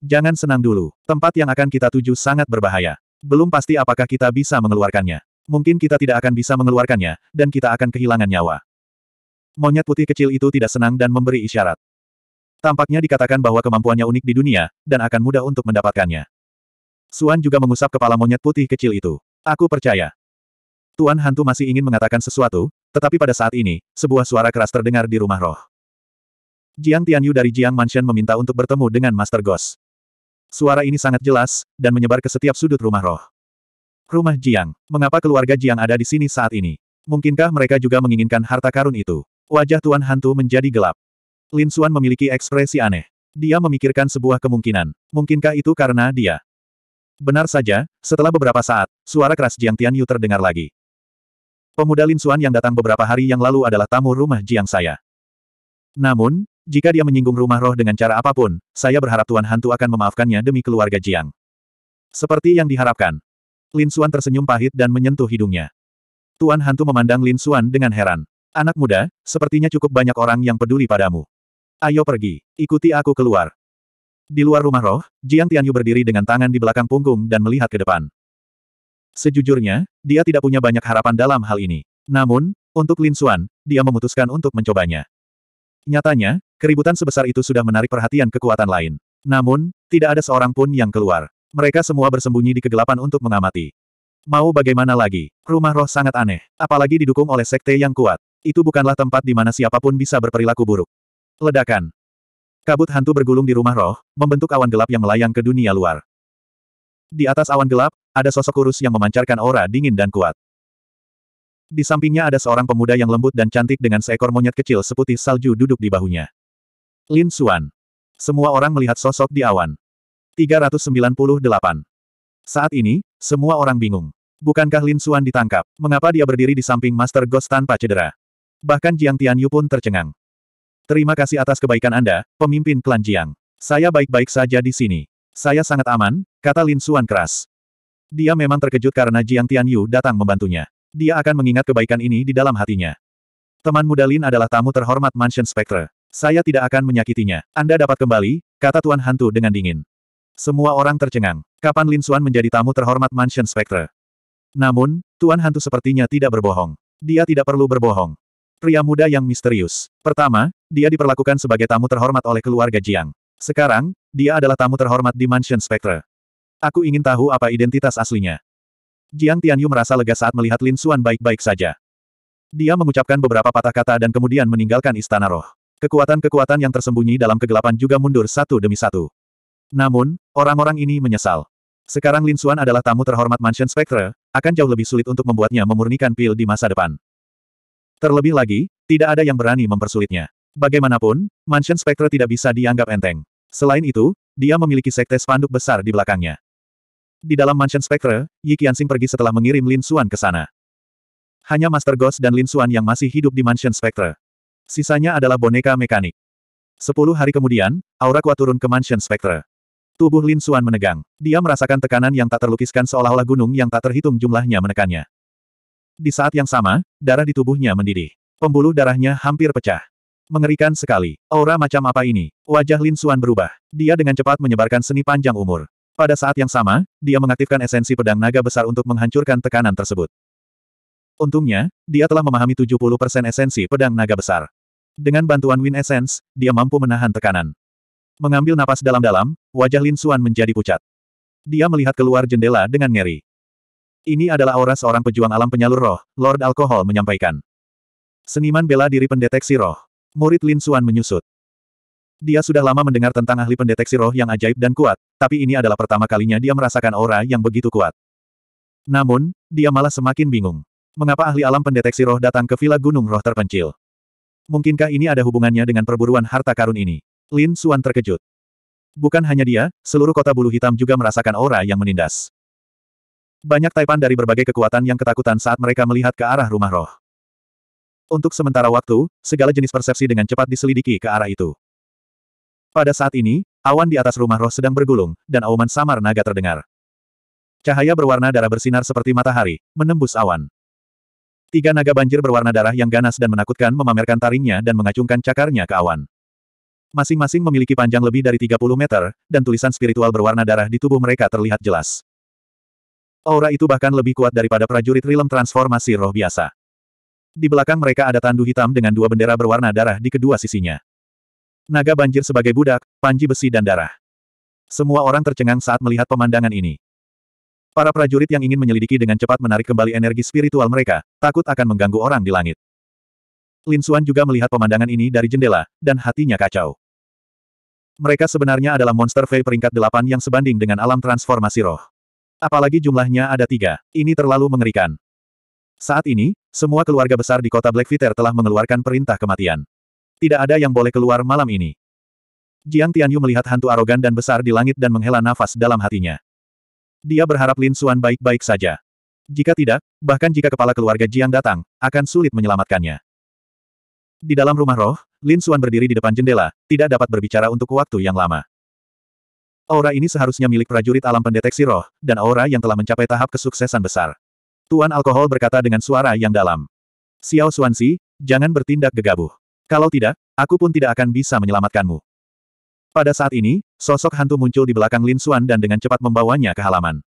Jangan senang dulu, tempat yang akan kita tuju sangat berbahaya. Belum pasti apakah kita bisa mengeluarkannya. Mungkin kita tidak akan bisa mengeluarkannya, dan kita akan kehilangan nyawa. Monyet putih kecil itu tidak senang dan memberi isyarat. Tampaknya dikatakan bahwa kemampuannya unik di dunia, dan akan mudah untuk mendapatkannya. Suan juga mengusap kepala monyet putih kecil itu. Aku percaya. Tuan Hantu masih ingin mengatakan sesuatu, tetapi pada saat ini, sebuah suara keras terdengar di rumah roh. Jiang Tianyu dari Jiang Mansion meminta untuk bertemu dengan Master Ghost. Suara ini sangat jelas, dan menyebar ke setiap sudut rumah roh. Rumah Jiang. Mengapa keluarga Jiang ada di sini saat ini? Mungkinkah mereka juga menginginkan harta karun itu? Wajah Tuan Hantu menjadi gelap. Lin Xuan memiliki ekspresi aneh. Dia memikirkan sebuah kemungkinan. Mungkinkah itu karena dia? Benar saja, setelah beberapa saat, suara keras Jiang Tianyu terdengar lagi. Pemuda Lin Xuan yang datang beberapa hari yang lalu adalah tamu rumah Jiang saya. Namun, jika dia menyinggung rumah roh dengan cara apapun, saya berharap Tuan Hantu akan memaafkannya demi keluarga Jiang. Seperti yang diharapkan. Lin Xuan tersenyum pahit dan menyentuh hidungnya. Tuan Hantu memandang Lin Xuan dengan heran. Anak muda, sepertinya cukup banyak orang yang peduli padamu. Ayo pergi, ikuti aku keluar. Di luar rumah roh, Jiang Tianyu berdiri dengan tangan di belakang punggung dan melihat ke depan. Sejujurnya, dia tidak punya banyak harapan dalam hal ini. Namun, untuk Lin Xuan, dia memutuskan untuk mencobanya. Nyatanya, keributan sebesar itu sudah menarik perhatian kekuatan lain. Namun, tidak ada seorang pun yang keluar. Mereka semua bersembunyi di kegelapan untuk mengamati. Mau bagaimana lagi? Rumah roh sangat aneh, apalagi didukung oleh sekte yang kuat. Itu bukanlah tempat di mana siapapun bisa berperilaku buruk. Ledakan. Kabut hantu bergulung di rumah roh, membentuk awan gelap yang melayang ke dunia luar. Di atas awan gelap, ada sosok kurus yang memancarkan aura dingin dan kuat. Di sampingnya ada seorang pemuda yang lembut dan cantik dengan seekor monyet kecil seputih salju duduk di bahunya. Lin Xuan. Semua orang melihat sosok di awan. 398. Saat ini, semua orang bingung. Bukankah Lin Xuan ditangkap? Mengapa dia berdiri di samping Master Ghost tanpa cedera? Bahkan Jiang Tianyu pun tercengang. Terima kasih atas kebaikan Anda, pemimpin klan Jiang. Saya baik-baik saja di sini. Saya sangat aman, kata Lin Xuan keras. Dia memang terkejut karena Jiang Tianyu datang membantunya. Dia akan mengingat kebaikan ini di dalam hatinya. Teman muda Lin adalah tamu terhormat Mansion Spectre. Saya tidak akan menyakitinya. Anda dapat kembali, kata Tuan Hantu dengan dingin. Semua orang tercengang. Kapan Lin Suan menjadi tamu terhormat Mansion Spectre? Namun, Tuan Hantu sepertinya tidak berbohong. Dia tidak perlu berbohong. Pria muda yang misterius. Pertama, dia diperlakukan sebagai tamu terhormat oleh keluarga Jiang. Sekarang, dia adalah tamu terhormat di Mansion Spectre. Aku ingin tahu apa identitas aslinya. Jiang Tianyu merasa lega saat melihat Lin Xuan baik-baik saja. Dia mengucapkan beberapa patah kata dan kemudian meninggalkan istana roh. Kekuatan-kekuatan yang tersembunyi dalam kegelapan juga mundur satu demi satu. Namun, orang-orang ini menyesal. Sekarang Lin Xuan adalah tamu terhormat Mansion Spectre, akan jauh lebih sulit untuk membuatnya memurnikan pil di masa depan. Terlebih lagi, tidak ada yang berani mempersulitnya. Bagaimanapun, Mansion Spectre tidak bisa dianggap enteng. Selain itu, dia memiliki sekte spanduk besar di belakangnya. Di dalam Mansion Spectre, Yi Qianxing pergi setelah mengirim Lin Xuan ke sana. Hanya Master Ghost dan Lin Xuan yang masih hidup di Mansion Spectre. Sisanya adalah boneka mekanik. Sepuluh hari kemudian, aura kuat turun ke Mansion Spectre. Tubuh Lin Xuan menegang. Dia merasakan tekanan yang tak terlukiskan seolah-olah gunung yang tak terhitung jumlahnya menekannya. Di saat yang sama, darah di tubuhnya mendidih. Pembuluh darahnya hampir pecah. Mengerikan sekali. Aura macam apa ini? Wajah Lin Xuan berubah. Dia dengan cepat menyebarkan seni panjang umur. Pada saat yang sama, dia mengaktifkan esensi pedang naga besar untuk menghancurkan tekanan tersebut. Untungnya, dia telah memahami 70% esensi pedang naga besar. Dengan bantuan Win Essence, dia mampu menahan tekanan. Mengambil napas dalam-dalam, wajah Lin Suan menjadi pucat. Dia melihat keluar jendela dengan ngeri. Ini adalah aura seorang pejuang alam penyalur roh, Lord Alkohol menyampaikan. Seniman bela diri pendeteksi roh. Murid Lin Suan menyusut. Dia sudah lama mendengar tentang ahli pendeteksi roh yang ajaib dan kuat, tapi ini adalah pertama kalinya dia merasakan aura yang begitu kuat. Namun, dia malah semakin bingung. Mengapa ahli alam pendeteksi roh datang ke Villa Gunung Roh Terpencil? Mungkinkah ini ada hubungannya dengan perburuan harta karun ini? Lin Suan terkejut. Bukan hanya dia, seluruh kota bulu hitam juga merasakan aura yang menindas. Banyak taipan dari berbagai kekuatan yang ketakutan saat mereka melihat ke arah rumah roh. Untuk sementara waktu, segala jenis persepsi dengan cepat diselidiki ke arah itu. Pada saat ini, awan di atas rumah roh sedang bergulung, dan auman samar naga terdengar. Cahaya berwarna darah bersinar seperti matahari, menembus awan. Tiga naga banjir berwarna darah yang ganas dan menakutkan memamerkan taringnya dan mengacungkan cakarnya ke awan. Masing-masing memiliki panjang lebih dari 30 meter, dan tulisan spiritual berwarna darah di tubuh mereka terlihat jelas. Aura itu bahkan lebih kuat daripada prajurit rilem transformasi roh biasa. Di belakang mereka ada tandu hitam dengan dua bendera berwarna darah di kedua sisinya. Naga banjir sebagai budak, panji besi dan darah. Semua orang tercengang saat melihat pemandangan ini. Para prajurit yang ingin menyelidiki dengan cepat menarik kembali energi spiritual mereka, takut akan mengganggu orang di langit. Lin Xuan juga melihat pemandangan ini dari jendela, dan hatinya kacau. Mereka sebenarnya adalah monster Fei peringkat delapan yang sebanding dengan alam transformasi roh. Apalagi jumlahnya ada tiga, ini terlalu mengerikan. Saat ini, semua keluarga besar di kota Blackfeather telah mengeluarkan perintah kematian. Tidak ada yang boleh keluar malam ini. Jiang Tianyu melihat hantu arogan dan besar di langit dan menghela nafas dalam hatinya. Dia berharap Lin Xuan baik-baik saja. Jika tidak, bahkan jika kepala keluarga Jiang datang, akan sulit menyelamatkannya. Di dalam rumah roh, Lin Xuan berdiri di depan jendela, tidak dapat berbicara untuk waktu yang lama. Aura ini seharusnya milik prajurit alam pendeteksi roh, dan aura yang telah mencapai tahap kesuksesan besar. Tuan Alkohol berkata dengan suara yang dalam. Xiao Xuanzi, jangan bertindak gegabah. Kalau tidak, aku pun tidak akan bisa menyelamatkanmu. Pada saat ini, sosok hantu muncul di belakang Lin Xuan dan dengan cepat membawanya ke halaman.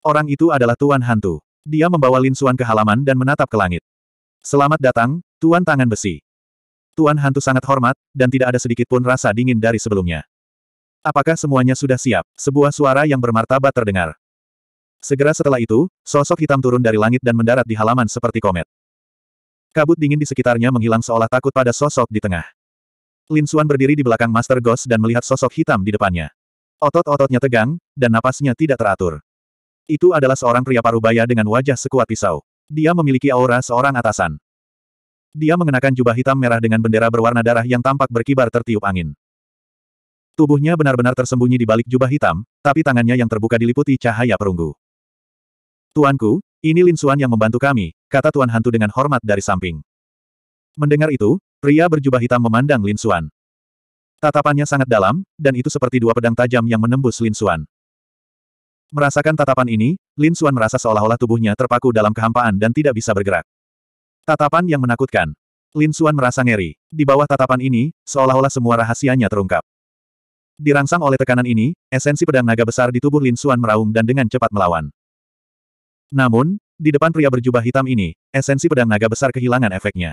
Orang itu adalah Tuan Hantu. Dia membawa Lin Xuan ke halaman dan menatap ke langit. Selamat datang, Tuan Tangan Besi. Tuan Hantu sangat hormat, dan tidak ada sedikit pun rasa dingin dari sebelumnya. Apakah semuanya sudah siap? Sebuah suara yang bermartabat terdengar. Segera setelah itu, sosok hitam turun dari langit dan mendarat di halaman seperti komet. Kabut dingin di sekitarnya menghilang seolah takut pada sosok di tengah. Lin Xuan berdiri di belakang Master Ghost dan melihat sosok hitam di depannya. Otot-ototnya tegang, dan napasnya tidak teratur. Itu adalah seorang pria parubaya dengan wajah sekuat pisau. Dia memiliki aura seorang atasan. Dia mengenakan jubah hitam merah dengan bendera berwarna darah yang tampak berkibar tertiup angin. Tubuhnya benar-benar tersembunyi di balik jubah hitam, tapi tangannya yang terbuka diliputi cahaya perunggu. Tuanku, ini Lin Xuan yang membantu kami, kata Tuan Hantu dengan hormat dari samping. Mendengar itu, pria berjubah hitam memandang Lin Xuan. Tatapannya sangat dalam, dan itu seperti dua pedang tajam yang menembus Lin Xuan. Merasakan tatapan ini, Lin Xuan merasa seolah-olah tubuhnya terpaku dalam kehampaan dan tidak bisa bergerak. Tatapan yang menakutkan. Lin Xuan merasa ngeri. Di bawah tatapan ini, seolah-olah semua rahasianya terungkap. Dirangsang oleh tekanan ini, esensi pedang naga besar di tubuh Lin Xuan meraung dan dengan cepat melawan. Namun, di depan pria berjubah hitam ini, esensi pedang naga besar kehilangan efeknya.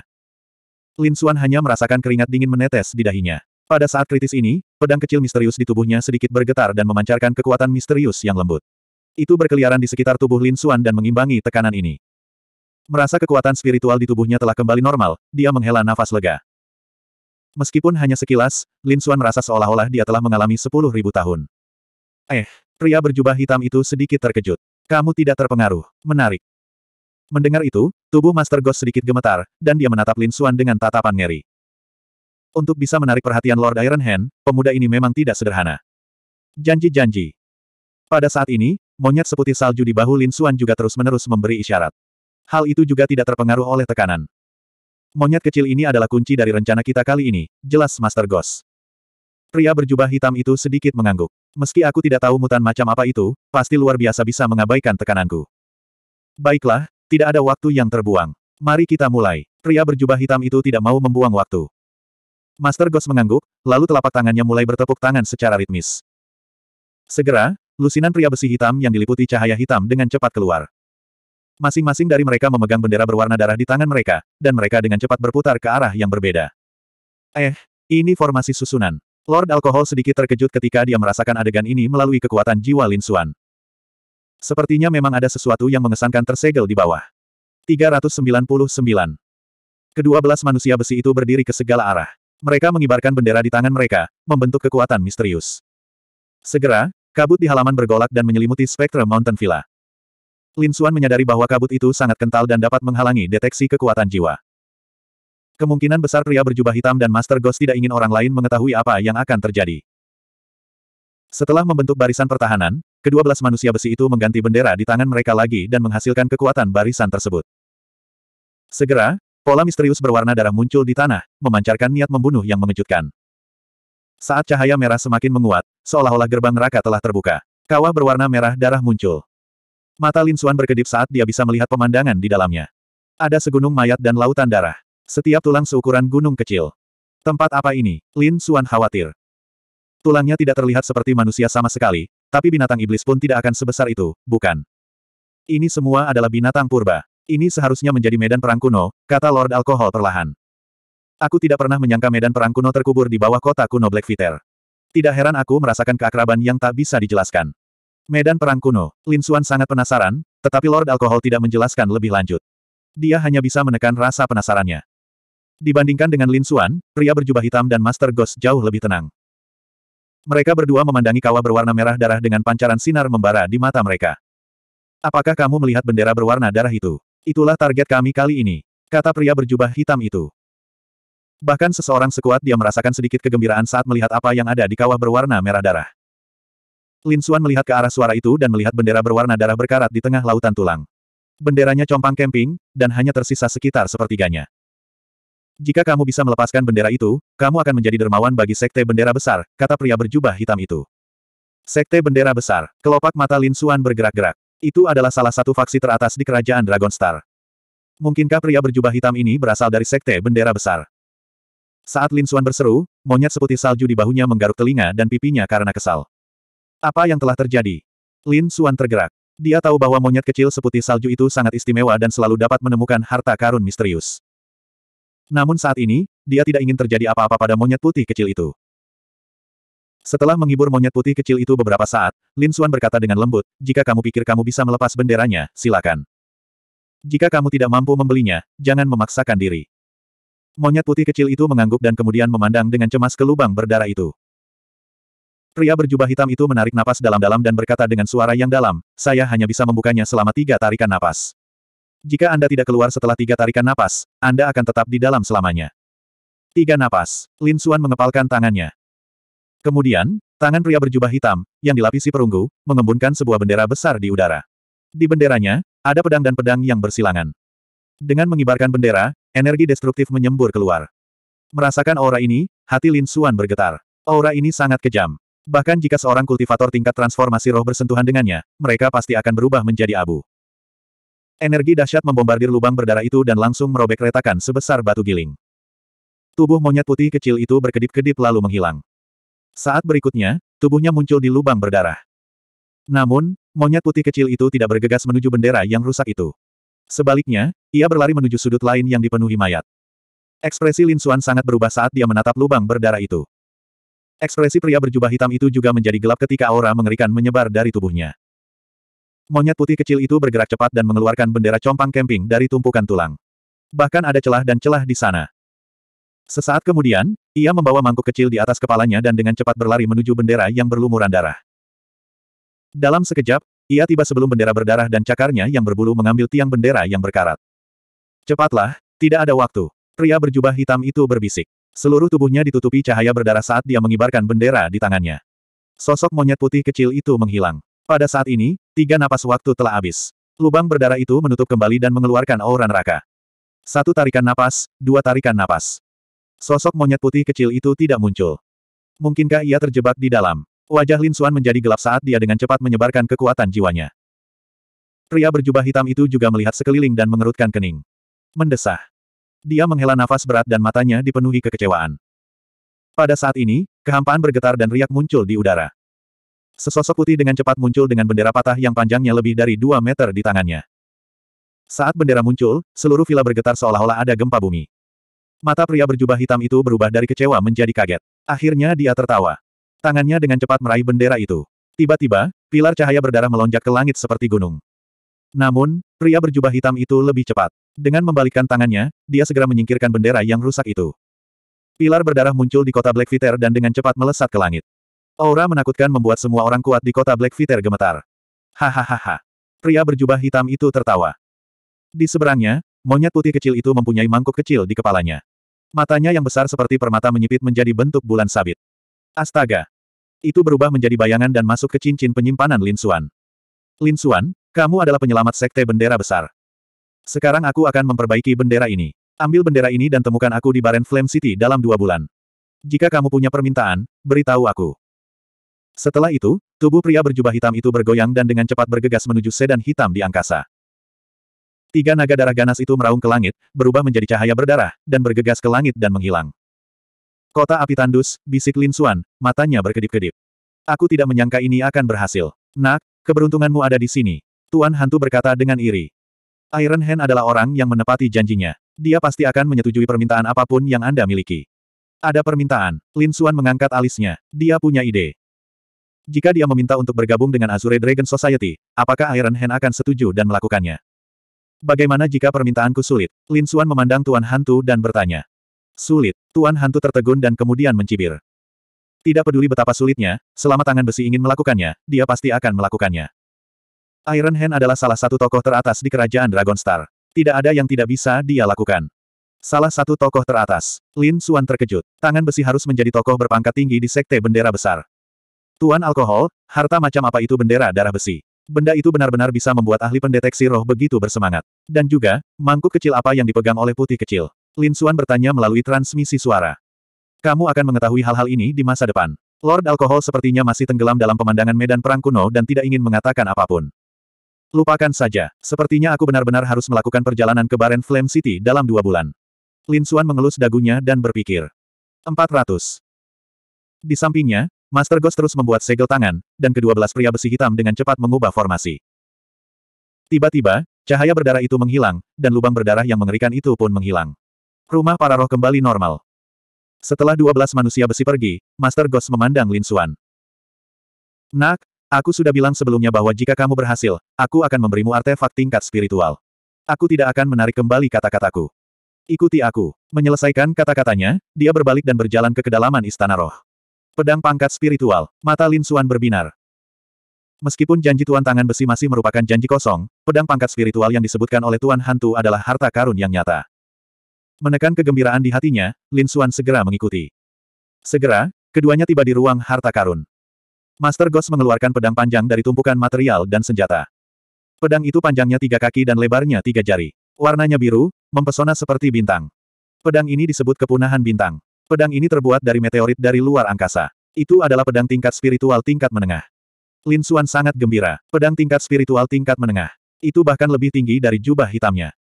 Lin Xuan hanya merasakan keringat dingin menetes di dahinya. Pada saat kritis ini, pedang kecil misterius di tubuhnya sedikit bergetar dan memancarkan kekuatan misterius yang lembut. Itu berkeliaran di sekitar tubuh Lin Xuan dan mengimbangi tekanan ini. Merasa kekuatan spiritual di tubuhnya telah kembali normal, dia menghela nafas lega. Meskipun hanya sekilas, Lin Xuan merasa seolah-olah dia telah mengalami sepuluh ribu tahun. Eh, pria berjubah hitam itu sedikit terkejut. Kamu tidak terpengaruh. Menarik. Mendengar itu, tubuh Master Ghost sedikit gemetar, dan dia menatap Lin Xuan dengan tatapan ngeri. Untuk bisa menarik perhatian Lord Iron Hand, pemuda ini memang tidak sederhana. Janji-janji. Pada saat ini, monyet seputih salju di bahu Lin Xuan juga terus-menerus memberi isyarat. Hal itu juga tidak terpengaruh oleh tekanan. Monyet kecil ini adalah kunci dari rencana kita kali ini, jelas Master Ghost. Pria berjubah hitam itu sedikit mengangguk. Meski aku tidak tahu mutan macam apa itu, pasti luar biasa bisa mengabaikan tekananku. Baiklah, tidak ada waktu yang terbuang. Mari kita mulai. Pria berjubah hitam itu tidak mau membuang waktu. Master Ghost mengangguk, lalu telapak tangannya mulai bertepuk tangan secara ritmis. Segera, lusinan pria besi hitam yang diliputi cahaya hitam dengan cepat keluar. Masing-masing dari mereka memegang bendera berwarna darah di tangan mereka, dan mereka dengan cepat berputar ke arah yang berbeda. Eh, ini formasi susunan. Lord Alkohol sedikit terkejut ketika dia merasakan adegan ini melalui kekuatan jiwa Lin Xuan. Sepertinya memang ada sesuatu yang mengesankan tersegel di bawah. 399. Kedua belas manusia besi itu berdiri ke segala arah. Mereka mengibarkan bendera di tangan mereka, membentuk kekuatan misterius. Segera, kabut di halaman bergolak dan menyelimuti spektrum Mountain Villa. Lin Xuan menyadari bahwa kabut itu sangat kental dan dapat menghalangi deteksi kekuatan jiwa. Kemungkinan besar pria berjubah hitam dan Master Ghost tidak ingin orang lain mengetahui apa yang akan terjadi. Setelah membentuk barisan pertahanan, kedua belas manusia besi itu mengganti bendera di tangan mereka lagi dan menghasilkan kekuatan barisan tersebut. Segera, pola misterius berwarna darah muncul di tanah, memancarkan niat membunuh yang mengejutkan. Saat cahaya merah semakin menguat, seolah-olah gerbang neraka telah terbuka. Kawah berwarna merah darah muncul. Mata Lin Xuan berkedip saat dia bisa melihat pemandangan di dalamnya. Ada segunung mayat dan lautan darah. Setiap tulang seukuran gunung kecil. Tempat apa ini? Lin Suan khawatir. Tulangnya tidak terlihat seperti manusia sama sekali, tapi binatang iblis pun tidak akan sebesar itu, bukan? Ini semua adalah binatang purba. Ini seharusnya menjadi medan perang kuno, kata Lord Alkohol perlahan. Aku tidak pernah menyangka medan perang kuno terkubur di bawah kota kuno Blackfeather. Tidak heran aku merasakan keakraban yang tak bisa dijelaskan. Medan perang kuno, Lin Suan sangat penasaran, tetapi Lord Alkohol tidak menjelaskan lebih lanjut. Dia hanya bisa menekan rasa penasarannya. Dibandingkan dengan Lin Xuan, pria berjubah hitam dan Master Ghost jauh lebih tenang. Mereka berdua memandangi kawah berwarna merah darah dengan pancaran sinar membara di mata mereka. Apakah kamu melihat bendera berwarna darah itu? Itulah target kami kali ini, kata pria berjubah hitam itu. Bahkan seseorang sekuat dia merasakan sedikit kegembiraan saat melihat apa yang ada di kawah berwarna merah darah. Lin Xuan melihat ke arah suara itu dan melihat bendera berwarna darah berkarat di tengah lautan tulang. Benderanya compang kemping dan hanya tersisa sekitar sepertiganya. Jika kamu bisa melepaskan bendera itu, kamu akan menjadi dermawan bagi sekte bendera besar, kata pria berjubah hitam itu. Sekte bendera besar, kelopak mata Lin Suan bergerak-gerak. Itu adalah salah satu faksi teratas di kerajaan Dragon Star. Mungkinkah pria berjubah hitam ini berasal dari sekte bendera besar? Saat Lin Suan berseru, monyet seputih salju di bahunya menggaruk telinga dan pipinya karena kesal. Apa yang telah terjadi? Lin Suan tergerak. Dia tahu bahwa monyet kecil seputih salju itu sangat istimewa dan selalu dapat menemukan harta karun misterius. Namun saat ini, dia tidak ingin terjadi apa-apa pada monyet putih kecil itu. Setelah menghibur monyet putih kecil itu beberapa saat, Lin Xuan berkata dengan lembut, jika kamu pikir kamu bisa melepas benderanya, silakan. Jika kamu tidak mampu membelinya, jangan memaksakan diri. Monyet putih kecil itu mengangguk dan kemudian memandang dengan cemas ke lubang berdarah itu. Pria berjubah hitam itu menarik napas dalam-dalam dan berkata dengan suara yang dalam, saya hanya bisa membukanya selama tiga tarikan napas. Jika Anda tidak keluar setelah tiga tarikan napas, Anda akan tetap di dalam selamanya. Tiga napas. Lin Xuan mengepalkan tangannya. Kemudian, tangan pria berjubah hitam, yang dilapisi perunggu, mengembunkan sebuah bendera besar di udara. Di benderanya, ada pedang dan pedang yang bersilangan. Dengan mengibarkan bendera, energi destruktif menyembur keluar. Merasakan aura ini, hati Lin Xuan bergetar. Aura ini sangat kejam. Bahkan jika seorang kultivator tingkat transformasi roh bersentuhan dengannya, mereka pasti akan berubah menjadi abu. Energi dahsyat membombardir lubang berdarah itu dan langsung merobek retakan sebesar batu giling. Tubuh monyet putih kecil itu berkedip-kedip lalu menghilang. Saat berikutnya, tubuhnya muncul di lubang berdarah. Namun, monyet putih kecil itu tidak bergegas menuju bendera yang rusak itu. Sebaliknya, ia berlari menuju sudut lain yang dipenuhi mayat. Ekspresi Lin Xuan sangat berubah saat dia menatap lubang berdarah itu. Ekspresi pria berjubah hitam itu juga menjadi gelap ketika aura mengerikan menyebar dari tubuhnya. Monyet putih kecil itu bergerak cepat dan mengeluarkan bendera compang kemping dari tumpukan tulang. Bahkan ada celah dan celah di sana. Sesaat kemudian, ia membawa mangkuk kecil di atas kepalanya dan dengan cepat berlari menuju bendera yang berlumuran darah. Dalam sekejap, ia tiba sebelum bendera berdarah dan cakarnya yang berbulu mengambil tiang bendera yang berkarat. Cepatlah, tidak ada waktu. Pria berjubah hitam itu berbisik. Seluruh tubuhnya ditutupi cahaya berdarah saat dia mengibarkan bendera di tangannya. Sosok monyet putih kecil itu menghilang. Pada saat ini, tiga napas waktu telah habis. Lubang berdarah itu menutup kembali dan mengeluarkan aura neraka. Satu tarikan napas, dua tarikan napas. Sosok monyet putih kecil itu tidak muncul. Mungkinkah ia terjebak di dalam? Wajah Lin Suan menjadi gelap saat dia dengan cepat menyebarkan kekuatan jiwanya. Pria berjubah hitam itu juga melihat sekeliling dan mengerutkan kening. Mendesah. Dia menghela nafas berat dan matanya dipenuhi kekecewaan. Pada saat ini, kehampaan bergetar dan riak muncul di udara. Sesosok putih dengan cepat muncul dengan bendera patah yang panjangnya lebih dari 2 meter di tangannya. Saat bendera muncul, seluruh villa bergetar seolah-olah ada gempa bumi. Mata pria berjubah hitam itu berubah dari kecewa menjadi kaget. Akhirnya dia tertawa. Tangannya dengan cepat meraih bendera itu. Tiba-tiba, pilar cahaya berdarah melonjak ke langit seperti gunung. Namun, pria berjubah hitam itu lebih cepat. Dengan membalikkan tangannya, dia segera menyingkirkan bendera yang rusak itu. Pilar berdarah muncul di kota Viter dan dengan cepat melesat ke langit. Aura menakutkan membuat semua orang kuat di kota Viter gemetar. Hahaha. Pria berjubah hitam itu tertawa. Di seberangnya, monyet putih kecil itu mempunyai mangkuk kecil di kepalanya. Matanya yang besar seperti permata menyipit menjadi bentuk bulan sabit. Astaga! Itu berubah menjadi bayangan dan masuk ke cincin penyimpanan Lin Suan. Lin Suan, kamu adalah penyelamat sekte bendera besar. Sekarang aku akan memperbaiki bendera ini. Ambil bendera ini dan temukan aku di Baren Flame City dalam dua bulan. Jika kamu punya permintaan, beritahu aku. Setelah itu, tubuh pria berjubah hitam itu bergoyang dan dengan cepat bergegas menuju sedan hitam di angkasa. Tiga naga darah ganas itu meraung ke langit, berubah menjadi cahaya berdarah, dan bergegas ke langit dan menghilang. Kota api tandus, bisik Lin Suan, matanya berkedip-kedip. Aku tidak menyangka ini akan berhasil. Nak, keberuntunganmu ada di sini. Tuan Hantu berkata dengan iri. Iron Hand adalah orang yang menepati janjinya. Dia pasti akan menyetujui permintaan apapun yang Anda miliki. Ada permintaan. Lin Suan mengangkat alisnya. Dia punya ide. Jika dia meminta untuk bergabung dengan Azure Dragon Society, apakah Iron Hand akan setuju dan melakukannya? Bagaimana jika permintaanku sulit? Lin Xuan memandang Tuan Hantu dan bertanya. Sulit, Tuan Hantu tertegun dan kemudian mencibir. Tidak peduli betapa sulitnya, selama tangan besi ingin melakukannya, dia pasti akan melakukannya. Iron Hand adalah salah satu tokoh teratas di kerajaan Dragon Star. Tidak ada yang tidak bisa dia lakukan. Salah satu tokoh teratas, Lin Xuan terkejut. Tangan besi harus menjadi tokoh berpangkat tinggi di Sekte Bendera Besar. Tuan alkohol, harta macam apa itu bendera darah besi? Benda itu benar-benar bisa membuat ahli pendeteksi roh begitu bersemangat. Dan juga, mangkuk kecil apa yang dipegang oleh putih kecil? Lin Xuan bertanya melalui transmisi suara. Kamu akan mengetahui hal-hal ini di masa depan. Lord Alkohol sepertinya masih tenggelam dalam pemandangan medan perang kuno dan tidak ingin mengatakan apapun. Lupakan saja, sepertinya aku benar-benar harus melakukan perjalanan ke Baren Flame City dalam dua bulan. Lin Xuan mengelus dagunya dan berpikir. 400. Di sampingnya, Master Ghost terus membuat segel tangan, dan kedua belas pria besi hitam dengan cepat mengubah formasi. Tiba-tiba, cahaya berdarah itu menghilang, dan lubang berdarah yang mengerikan itu pun menghilang. Rumah para roh kembali normal. Setelah dua belas manusia besi pergi, Master Ghost memandang Lin Xuan. Nak, aku sudah bilang sebelumnya bahwa jika kamu berhasil, aku akan memberimu artefak tingkat spiritual. Aku tidak akan menarik kembali kata-kataku. Ikuti aku. Menyelesaikan kata-katanya, dia berbalik dan berjalan ke kedalaman istana roh. Pedang pangkat spiritual, mata Lin Suan berbinar. Meskipun janji Tuan Tangan Besi masih merupakan janji kosong, pedang pangkat spiritual yang disebutkan oleh Tuan Hantu adalah harta karun yang nyata. Menekan kegembiraan di hatinya, Lin Suan segera mengikuti. Segera, keduanya tiba di ruang harta karun. Master Ghost mengeluarkan pedang panjang dari tumpukan material dan senjata. Pedang itu panjangnya tiga kaki dan lebarnya tiga jari. Warnanya biru, mempesona seperti bintang. Pedang ini disebut kepunahan bintang. Pedang ini terbuat dari meteorit dari luar angkasa. Itu adalah pedang tingkat spiritual tingkat menengah. Lin Xuan sangat gembira. Pedang tingkat spiritual tingkat menengah. Itu bahkan lebih tinggi dari jubah hitamnya.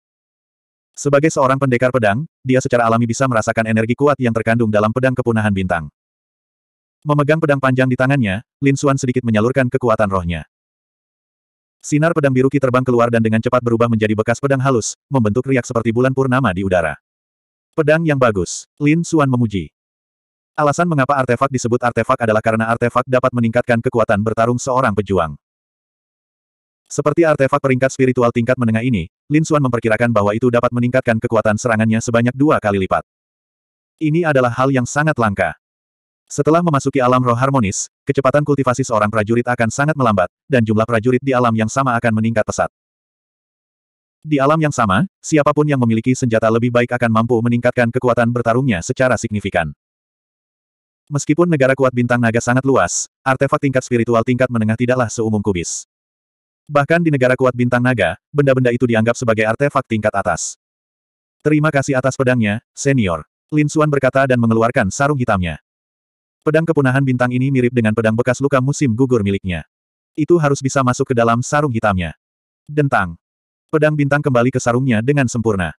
Sebagai seorang pendekar pedang, dia secara alami bisa merasakan energi kuat yang terkandung dalam pedang kepunahan bintang. Memegang pedang panjang di tangannya, Lin Xuan sedikit menyalurkan kekuatan rohnya. Sinar pedang biru Ki terbang keluar dan dengan cepat berubah menjadi bekas pedang halus, membentuk riak seperti bulan purnama di udara. Pedang yang bagus. Lin Suan memuji. Alasan mengapa artefak disebut artefak adalah karena artefak dapat meningkatkan kekuatan bertarung seorang pejuang. Seperti artefak peringkat spiritual tingkat menengah ini, Lin Suan memperkirakan bahwa itu dapat meningkatkan kekuatan serangannya sebanyak dua kali lipat. Ini adalah hal yang sangat langka. Setelah memasuki alam roh harmonis, kecepatan kultivasi seorang prajurit akan sangat melambat, dan jumlah prajurit di alam yang sama akan meningkat pesat. Di alam yang sama, siapapun yang memiliki senjata lebih baik akan mampu meningkatkan kekuatan bertarungnya secara signifikan. Meskipun negara kuat bintang naga sangat luas, artefak tingkat spiritual tingkat menengah tidaklah seumum kubis. Bahkan di negara kuat bintang naga, benda-benda itu dianggap sebagai artefak tingkat atas. Terima kasih atas pedangnya, senior. Lin Xuan berkata dan mengeluarkan sarung hitamnya. Pedang kepunahan bintang ini mirip dengan pedang bekas luka musim gugur miliknya. Itu harus bisa masuk ke dalam sarung hitamnya. Dentang. Pedang bintang kembali ke sarungnya dengan sempurna.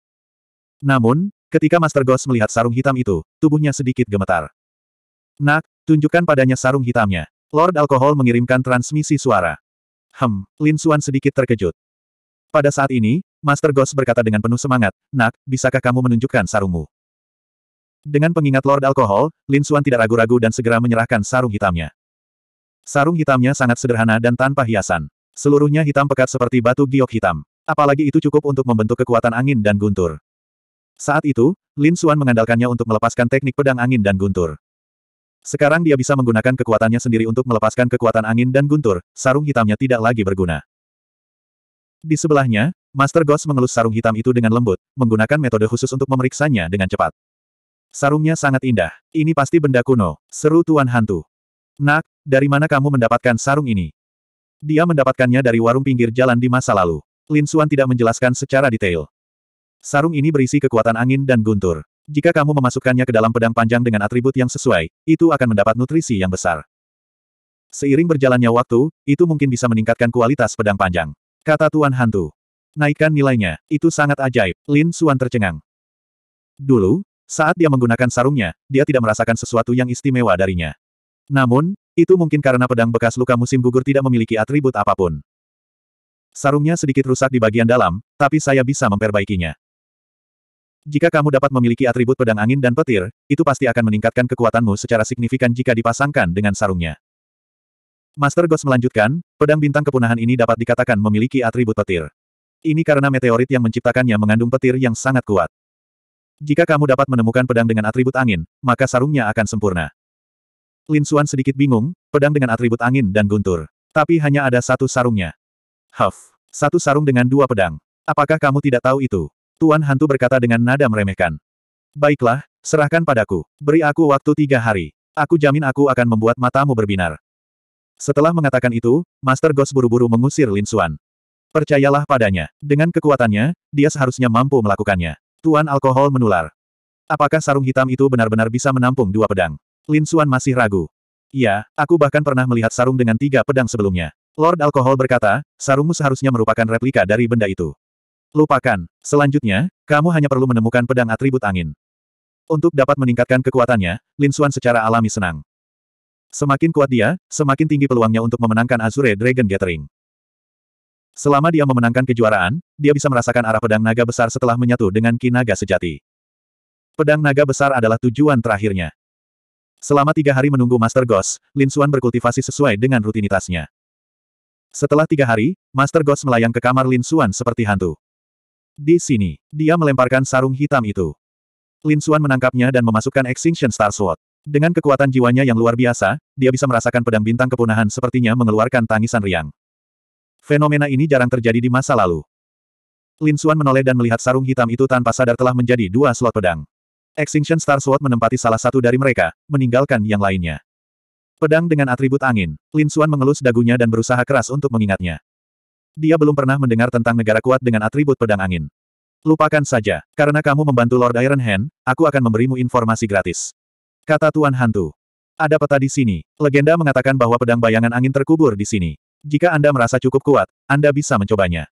Namun, ketika Master Ghost melihat sarung hitam itu, tubuhnya sedikit gemetar. Nak, tunjukkan padanya sarung hitamnya. Lord Alkohol mengirimkan transmisi suara. Hem, Lin Xuan sedikit terkejut. Pada saat ini, Master Ghost berkata dengan penuh semangat, Nak, bisakah kamu menunjukkan sarungmu? Dengan pengingat Lord Alkohol, Lin Xuan tidak ragu-ragu dan segera menyerahkan sarung hitamnya. Sarung hitamnya sangat sederhana dan tanpa hiasan. Seluruhnya hitam pekat seperti batu giok hitam. Apalagi itu cukup untuk membentuk kekuatan angin dan guntur. Saat itu, Lin Xuan mengandalkannya untuk melepaskan teknik pedang angin dan guntur. Sekarang dia bisa menggunakan kekuatannya sendiri untuk melepaskan kekuatan angin dan guntur, sarung hitamnya tidak lagi berguna. Di sebelahnya, Master Ghost mengelus sarung hitam itu dengan lembut, menggunakan metode khusus untuk memeriksanya dengan cepat. Sarungnya sangat indah. Ini pasti benda kuno, seru Tuan Hantu. Nak, dari mana kamu mendapatkan sarung ini? Dia mendapatkannya dari warung pinggir jalan di masa lalu. Lin Suan tidak menjelaskan secara detail. Sarung ini berisi kekuatan angin dan guntur. Jika kamu memasukkannya ke dalam pedang panjang dengan atribut yang sesuai, itu akan mendapat nutrisi yang besar. Seiring berjalannya waktu, itu mungkin bisa meningkatkan kualitas pedang panjang. Kata Tuan Hantu. Naikkan nilainya, itu sangat ajaib, Lin Suan tercengang. Dulu, saat dia menggunakan sarungnya, dia tidak merasakan sesuatu yang istimewa darinya. Namun, itu mungkin karena pedang bekas luka musim gugur tidak memiliki atribut apapun. Sarungnya sedikit rusak di bagian dalam, tapi saya bisa memperbaikinya. Jika kamu dapat memiliki atribut pedang angin dan petir, itu pasti akan meningkatkan kekuatanmu secara signifikan jika dipasangkan dengan sarungnya. Master Ghost melanjutkan, pedang bintang kepunahan ini dapat dikatakan memiliki atribut petir. Ini karena meteorit yang menciptakannya mengandung petir yang sangat kuat. Jika kamu dapat menemukan pedang dengan atribut angin, maka sarungnya akan sempurna. Lin Suan sedikit bingung, pedang dengan atribut angin dan guntur. Tapi hanya ada satu sarungnya. Huff. Satu sarung dengan dua pedang. Apakah kamu tidak tahu itu? Tuan Hantu berkata dengan nada meremehkan. Baiklah, serahkan padaku. Beri aku waktu tiga hari. Aku jamin aku akan membuat matamu berbinar. Setelah mengatakan itu, Master Ghost buru-buru mengusir Lin Xuan. Percayalah padanya. Dengan kekuatannya, dia seharusnya mampu melakukannya. Tuan alkohol menular. Apakah sarung hitam itu benar-benar bisa menampung dua pedang? Lin Xuan masih ragu. Iya, aku bahkan pernah melihat sarung dengan tiga pedang sebelumnya. Lord Alkohol berkata, sarungmu seharusnya merupakan replika dari benda itu. Lupakan. Selanjutnya, kamu hanya perlu menemukan pedang atribut angin. Untuk dapat meningkatkan kekuatannya, Lin Xuan secara alami senang. Semakin kuat dia, semakin tinggi peluangnya untuk memenangkan Azure Dragon Gathering. Selama dia memenangkan kejuaraan, dia bisa merasakan arah pedang naga besar setelah menyatu dengan Ki Naga sejati. Pedang naga besar adalah tujuan terakhirnya. Selama tiga hari menunggu Master Ghost, Lin Xuan berkultivasi sesuai dengan rutinitasnya. Setelah tiga hari, Master Ghost melayang ke kamar Lin Xuan seperti hantu. Di sini, dia melemparkan sarung hitam itu. Lin Xuan menangkapnya dan memasukkan Extinction Star Sword. Dengan kekuatan jiwanya yang luar biasa, dia bisa merasakan pedang bintang kepunahan sepertinya mengeluarkan tangisan riang. Fenomena ini jarang terjadi di masa lalu. Lin Xuan menoleh dan melihat sarung hitam itu tanpa sadar telah menjadi dua slot pedang. Extinction Star Sword menempati salah satu dari mereka, meninggalkan yang lainnya. Pedang dengan atribut angin, Lin Xuan mengelus dagunya dan berusaha keras untuk mengingatnya. Dia belum pernah mendengar tentang negara kuat dengan atribut pedang angin. Lupakan saja, karena kamu membantu Lord Iron Hand, aku akan memberimu informasi gratis. Kata Tuan Hantu. Ada peta di sini. Legenda mengatakan bahwa pedang bayangan angin terkubur di sini. Jika Anda merasa cukup kuat, Anda bisa mencobanya.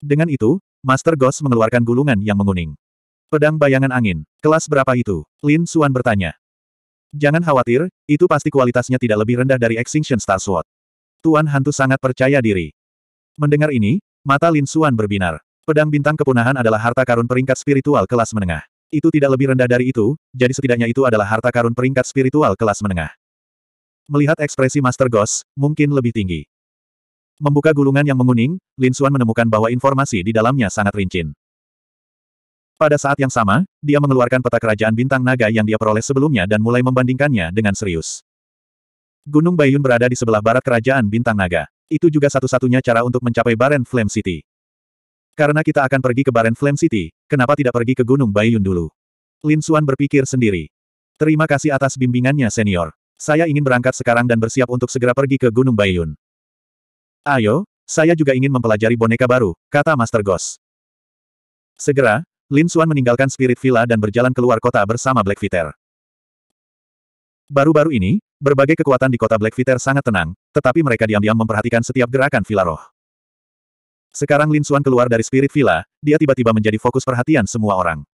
Dengan itu, Master Ghost mengeluarkan gulungan yang menguning. Pedang bayangan angin, kelas berapa itu? Lin Xuan bertanya. Jangan khawatir, itu pasti kualitasnya tidak lebih rendah dari Extinction Star Sword. Tuan Hantu sangat percaya diri. Mendengar ini, mata Lin Xuan berbinar. Pedang bintang kepunahan adalah harta karun peringkat spiritual kelas menengah. Itu tidak lebih rendah dari itu, jadi setidaknya itu adalah harta karun peringkat spiritual kelas menengah. Melihat ekspresi Master Ghost, mungkin lebih tinggi. Membuka gulungan yang menguning, Lin Xuan menemukan bahwa informasi di dalamnya sangat rincin. Pada saat yang sama, dia mengeluarkan peta kerajaan bintang naga yang dia peroleh sebelumnya dan mulai membandingkannya dengan serius. Gunung Bayun berada di sebelah barat kerajaan bintang naga. Itu juga satu-satunya cara untuk mencapai Baren Flame City. Karena kita akan pergi ke Baren Flame City, kenapa tidak pergi ke Gunung Bayun dulu? Lin Xuan berpikir sendiri. Terima kasih atas bimbingannya senior. Saya ingin berangkat sekarang dan bersiap untuk segera pergi ke Gunung Bayun. Ayo, saya juga ingin mempelajari boneka baru, kata Master Ghost. Segera, Lin Xuan meninggalkan Spirit Villa dan berjalan keluar kota bersama Black Viter. Baru-baru ini, berbagai kekuatan di kota Black Viter sangat tenang, tetapi mereka diam-diam memperhatikan setiap gerakan Villa Roh. Sekarang Lin Xuan keluar dari Spirit Villa, dia tiba-tiba menjadi fokus perhatian semua orang.